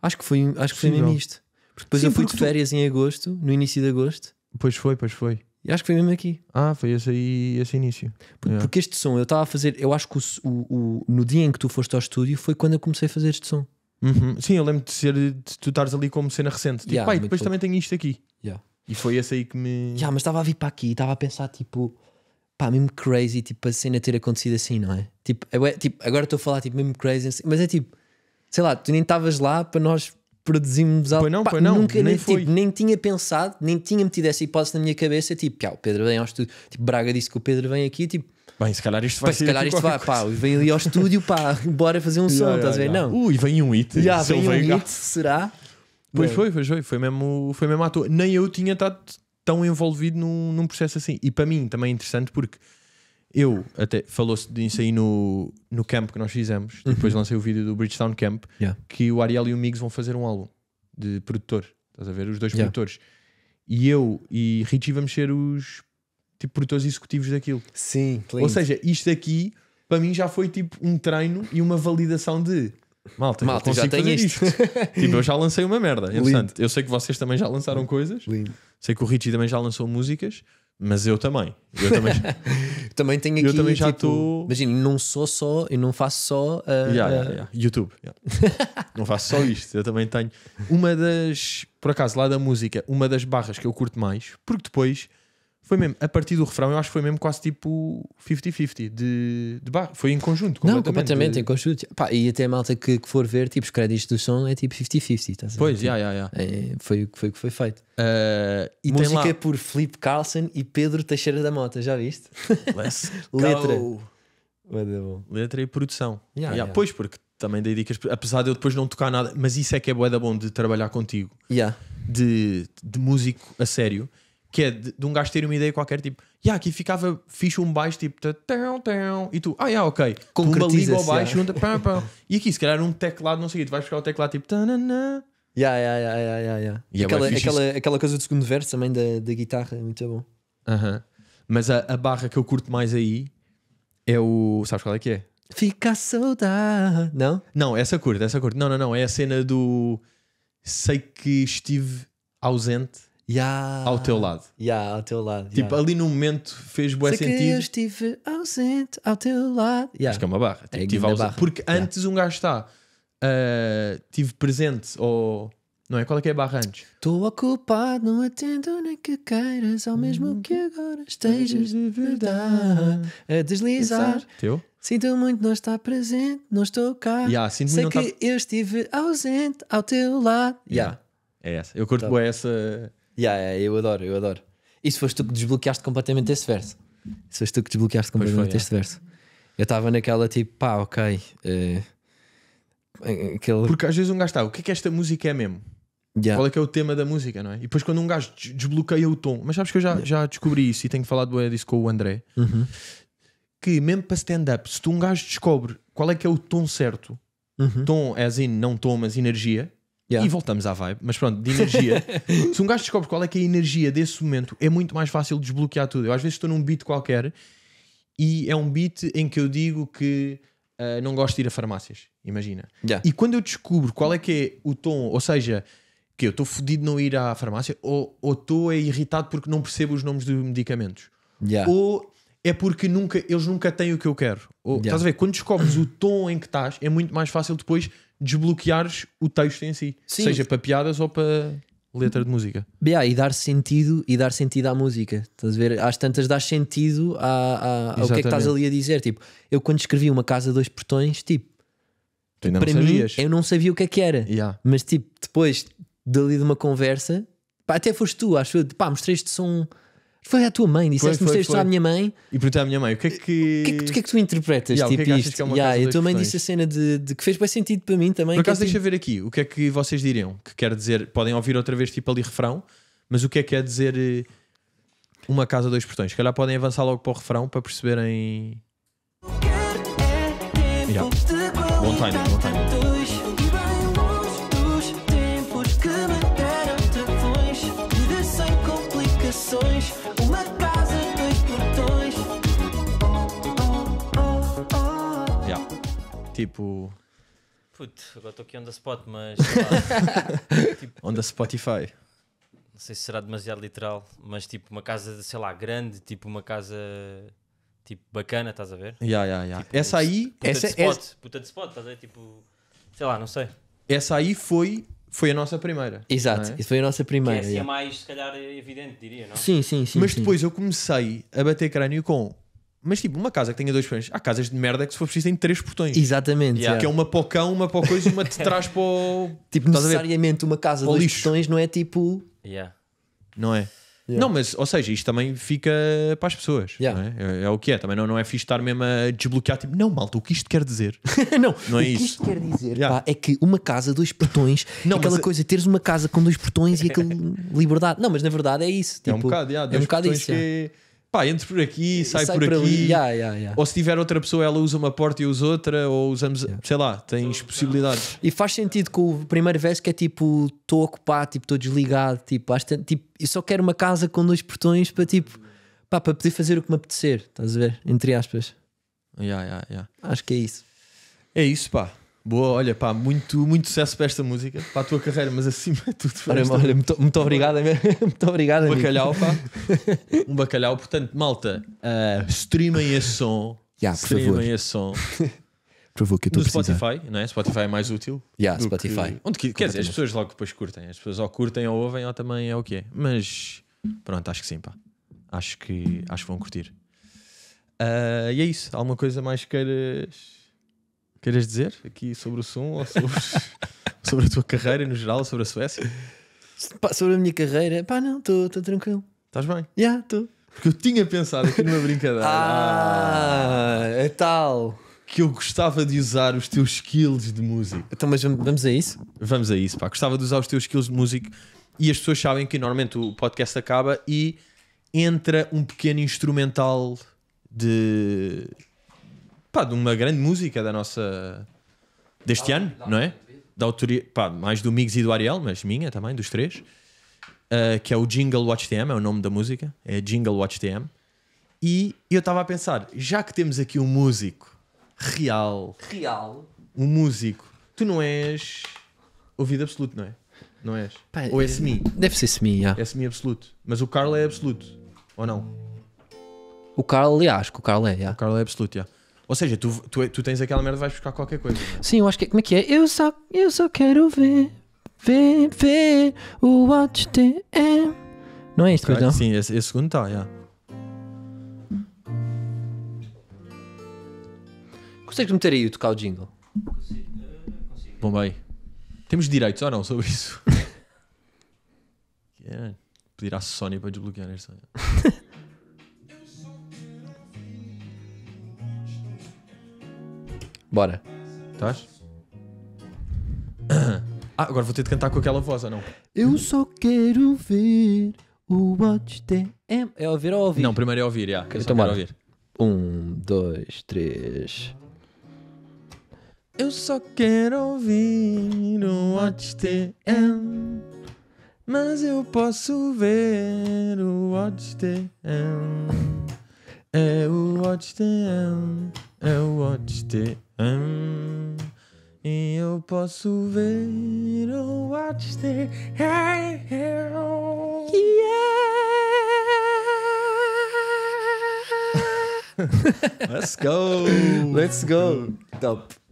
Acho que foi, acho que foi mesmo isto. Porque depois Sim, eu fui de férias tu... em agosto, no início de agosto. Pois foi, pois foi. E acho que foi mesmo aqui. Ah, foi esse aí, esse início. Por, yeah. Porque este som eu estava a fazer, eu acho que o, o, o, no dia em que tu foste ao estúdio foi quando eu comecei a fazer este som. Uhum. Sim, eu lembro de ser de tu estares ali como cena recente. Tipo, yeah, pai, depois pouco. também tenho isto aqui. Yeah. E foi esse aí que me. Já, mas estava a vir para aqui e estava a pensar, tipo, pá, mesmo crazy, tipo, a cena ter acontecido assim, não é? Tipo, é, tipo agora estou a falar, tipo, mesmo crazy, assim, mas é tipo, sei lá, tu nem estavas lá para nós produzirmos algo. Pois não, pá, pois não, nunca, nem, tipo, nem tinha pensado, nem tinha metido essa hipótese na minha cabeça, tipo, pá, ah, o Pedro vem ao estúdio, tipo, Braga disse que o Pedro vem aqui, tipo. Bem, se calhar isto vai pá, Se calhar isto vai, coisa. pá, vem ali ao estúdio, pá, [LAUGHS] bora fazer um [LAUGHS] yeah, som, yeah, estás yeah. a ver? Não. Ui, vem um hit. Já, yeah, vem um hit, [LAUGHS] será? Pois é. foi, pois foi, foi mesmo, foi mesmo à toa. Nem eu tinha estado tão envolvido num, num processo assim. E para mim também é interessante porque eu até falou-se disso aí no, no camp que nós fizemos. Uhum. Depois lancei o vídeo do Bridgestone Camp yeah. que o Ariel e o Miggs vão fazer um álbum de produtor. Estás a ver? Os dois yeah. produtores. E eu e Richie vamos ser os tipo, produtores executivos daquilo. Sim, Ou seja, isto aqui para mim já foi tipo um treino e uma validação de malta, malta já tenho isto. [LAUGHS] tipo, eu já lancei uma merda. Entretanto, eu sei que vocês também já lançaram coisas. Lindo. Sei que o Richie também já lançou músicas. Mas eu também. Eu também, [LAUGHS] também tenho aqui. Eu também já estou. Tipo, tô... Imagina, não sou só. e não faço só. Uh, yeah, yeah, uh, yeah. YouTube. [LAUGHS] não faço só isto. Eu também tenho. Uma das. Por acaso, lá da música, uma das barras que eu curto mais. Porque depois foi mesmo, a partir do refrão, eu acho que foi mesmo quase tipo 50-50 de, de Foi em conjunto, completamente. Não, completamente, em conjunto. Pá, e até a malta que, que, for ver, tipo, os créditos do som é tipo 50-50. Pois, já, já, já. Foi o que foi, foi feito. Uh, e Música lá... É por Felipe Carlson e Pedro Teixeira da Mota, já viste? [LAUGHS] [LAUGHS] Letra. Letra e produção. Yeah, yeah, yeah. Pois, porque também dei dicas, apesar de eu depois não tocar nada, mas isso é que é boeda bom de trabalhar contigo. Yeah. De, de músico a sério que é de, de, um gajo ter uma ideia qualquer, tipo, yeah, aqui ficava fixe um baixo, tipo, tão, tão, e tu, ah, yeah, ok, uma liga ao baixo, yeah. junta, pam, pam. e aqui, se calhar, um teclado, não sei, tu vais buscar o teclado, tipo, tananã. Yeah, yeah, yeah, yeah, yeah, yeah. E é aquela, aquela, aquela coisa do segundo verso também da, da guitarra, é muito bom. Uh -huh. Mas a, a barra que eu curto mais aí é o. Sabes qual é que é? Fica a saudade. Não? Não, essa curta, essa curta. Não, não, não. É a cena do. Sei que estive ausente Yeah. ao teu lado. Yeah, ao teu lado. Tipo, yeah. ali no momento fez bom sentido. Que eu estive ausente ao teu lado. Yeah. Acho que é uma barra. Tipo, é tive barra. Porque antes um gajo está. Uh, tive presente ou. Não é? Qual é que é a barra antes? Estou ocupado, não atendo nem que queiras, ao mesmo hum, que agora estejas de verdade a deslizar. Pensar. Teu? Sinto muito não estar presente, não estou cá. Yeah, sinto Sei que tá... eu estive ausente ao teu lado. Yeah. Yeah. É essa. Eu curto tá. essa Yeah, yeah, eu adoro, eu adoro. Isso foste tu que desbloqueaste completamente esse verso. Isso foste tu que desbloqueaste completamente foi, este é. verso. Eu estava naquela tipo, pá, ok. Uh, aquele... Porque às vezes um gajo está, o que é que esta música é mesmo? Yeah. Qual é que é o tema da música, não é? E depois quando um gajo desbloqueia o tom, mas sabes que eu já, já descobri isso e tenho falado disso com o André, uhum. que mesmo para stand-up, se tu um gajo descobre qual é que é o tom certo, uhum. tom é assim, não tom, mas energia, Yeah. E voltamos à vibe, mas pronto, de energia. [LAUGHS] se um gajo descobre qual é que é a energia desse momento, é muito mais fácil desbloquear tudo. Eu às vezes estou num beat qualquer e é um beat em que eu digo que uh, não gosto de ir a farmácias. Imagina. Yeah. E quando eu descubro qual é que é o tom, ou seja, que eu estou fodido não ir à farmácia, ou estou é irritado porque não percebo os nomes dos medicamentos, yeah. ou é porque nunca, eles nunca têm o que eu quero. Ou, Estás a ver? Quando descobres o tom em que estás, é muito mais fácil depois desbloqueares o texto em si, Sim. seja para piadas ou para letra de música. Yeah, e dar sentido e dar sentido à música. Estás a ver? Às tantas dás sentido a, ao que é que estás ali a dizer. Tipo, eu quando escrevi uma casa dois portões, tipo, para mim eu não sabia o que é que era. Yeah. Mas tipo, depois dali de uma conversa, pá, até foste tu, acho eu, pá, mostrei-te som. Um, foi à tua mãe, disseste-me isto à minha mãe. E perguntei à minha mãe: o que é que. O que é que, tu, que, é que tu interpretas? Yeah, é tipo, que é que isto? Que é yeah, a tua mãe disse a cena de, de que fez bem sentido para mim também. Por é acaso, deixa tipo ver aqui o que é que vocês diriam. Que quer dizer, podem ouvir outra vez, tipo ali refrão, mas o que é que quer é dizer eh, uma casa, dois portões? Se calhar podem avançar logo para o refrão para perceberem. Yeah. Bom timing, bom timing. Tipo. Puto, agora estou aqui on the spot, mas. Lá, [LAUGHS] tipo, on the Spotify. Não sei se será demasiado literal, mas tipo uma casa, sei lá, grande, tipo uma casa tipo bacana, estás a ver? Yeah, yeah, yeah. Tipo, essa aí. Puta essa, de é- spot, essa... puta de spot, estás a ver? Tipo, sei lá, não sei. Essa aí foi foi a nossa primeira. É? Exato, é? isso foi a nossa primeira. Que é assim, a yeah. É mais, se calhar, evidente, diria, não? Sim, sim, sim. Mas sim. depois eu comecei a bater crânio com mas tipo, uma casa que tenha dois portões, há casas de merda que se for preciso tem três portões. Exatamente. Yeah. Que é uma para o cão, uma para o coisa e uma te traz para o. Tipo, necessariamente uma casa de dois portões não é tipo. Yeah. Não é? Yeah. Não, mas, ou seja, isto também fica para as pessoas. Yeah. É? É, é? o que é. Também não, não é fixe estar mesmo a desbloquear, tipo, não, malta, o que isto quer dizer? [LAUGHS] não, não é isso. O que isto quer dizer yeah. pá, é que uma casa, dois portões, [LAUGHS] não, aquela mas... Eh, coisa, teres uma casa com dois portões e aquela [LAUGHS] liberdade. Não, mas na verdade é isso. Tipo, é um tipo, bocado, yeah, é um bocado isso. Que pá, entro por aqui, sai, sai por, por aqui. Yeah, yeah, yeah. Ou se tiver outra pessoa, ela usa uma porta e usa outra, ou usamos, sei lá, tens possibilidades. E faz sentido com o primeiro verso que é tipo, estou ocupado, tipo, estou desligado, tipo, acho tipo, eu só quero uma casa com dois portões para tipo, pá, para poder fazer o que me apetecer, estás a ver? Entre aspas. Yeah, yeah, yeah. Acho que é isso. É isso, pá. Boa, olha, pá, muito, muito sucesso para esta música, para a tua carreira, mas acima de tudo. Olha, olha, muito, muito obrigado, é [LAUGHS] muito obrigado. Um bacalhau, pá. [LAUGHS] Um bacalhau, portanto, malta, uh, streamem esse som. Yeah, streamem favor. esse som. [LAUGHS] por favor, que eu No Spotify, não é? Spotify é mais útil. Yeah, Spotify. Que, onde que, quer dizer, as pessoas logo depois curtem. As pessoas ou curtem ou ouvem ou também é o que é. Mas pronto, acho que sim, pá. Acho que, acho que vão curtir. Uh, e é isso. Alguma coisa mais queiras Queres dizer aqui sobre o som ou sobre, [LAUGHS] sobre a tua carreira no geral, sobre a Suécia? Pá, sobre a minha carreira, pá, não, estou tranquilo. Estás bem? Já, yeah, estou. Porque eu tinha pensado aqui numa brincadeira. ah, é tal. Que eu gostava de usar os teus skills de música. Então, mas vamos a isso? Vamos a isso, pá. Gostava de usar os teus skills de música e as pessoas sabem que normalmente o podcast acaba e entra um pequeno instrumental de pá, de uma grande música da nossa. deste ano, não é? Da autoria, pá, mais do Migs e do Ariel, mas minha também, dos três. Uh, que é o Jingle Watch TM, é o nome da música, é Jingle Watch TM. E eu estava a pensar, já que temos aqui um músico real, real, um músico, tu não és ouvido absoluto, não é? Não és? Pá, Ou é eh, semi? Deve ser semi, já. É semi absoluto. Mas o Carl é absoluto, ou não? O Carl, aliás que o Carl é, já. O Carl é absoluto, já. Ou seja, tu, tu, tu tens aquela merda, vais buscar qualquer coisa. É? Sim, eu acho que. É, como é que é? Eu só, eu só quero ver, ver, ver o Watch TM. Não é isto, pois não? Sim, esse, esse segundo está, já. Consegues meter aí o tocar o jingle? Consigo. Consigo. Bom, bem. Temos direitos ou não sobre isso? yeah. [LAUGHS] Pedir à Sony para desbloquear este. [LAUGHS] Bora. Estás? [COUGHS] Ah, agora vou ter de cantar com aquela voz, ou não? Eu só quero ver o Watch TM. É ouvir ou ouvir? Não, primeiro é ouvir, já. Yeah. então quero bora. ouvir. Um, dois, três. Eu só quero ouvir o Watch TM. Mas eu posso ver o Watch TM. É o Watch TM. É o Watch TM. Hum, e eu posso ver o watch there. Yeah. É? Let's go! [LAUGHS] Let's go! Top!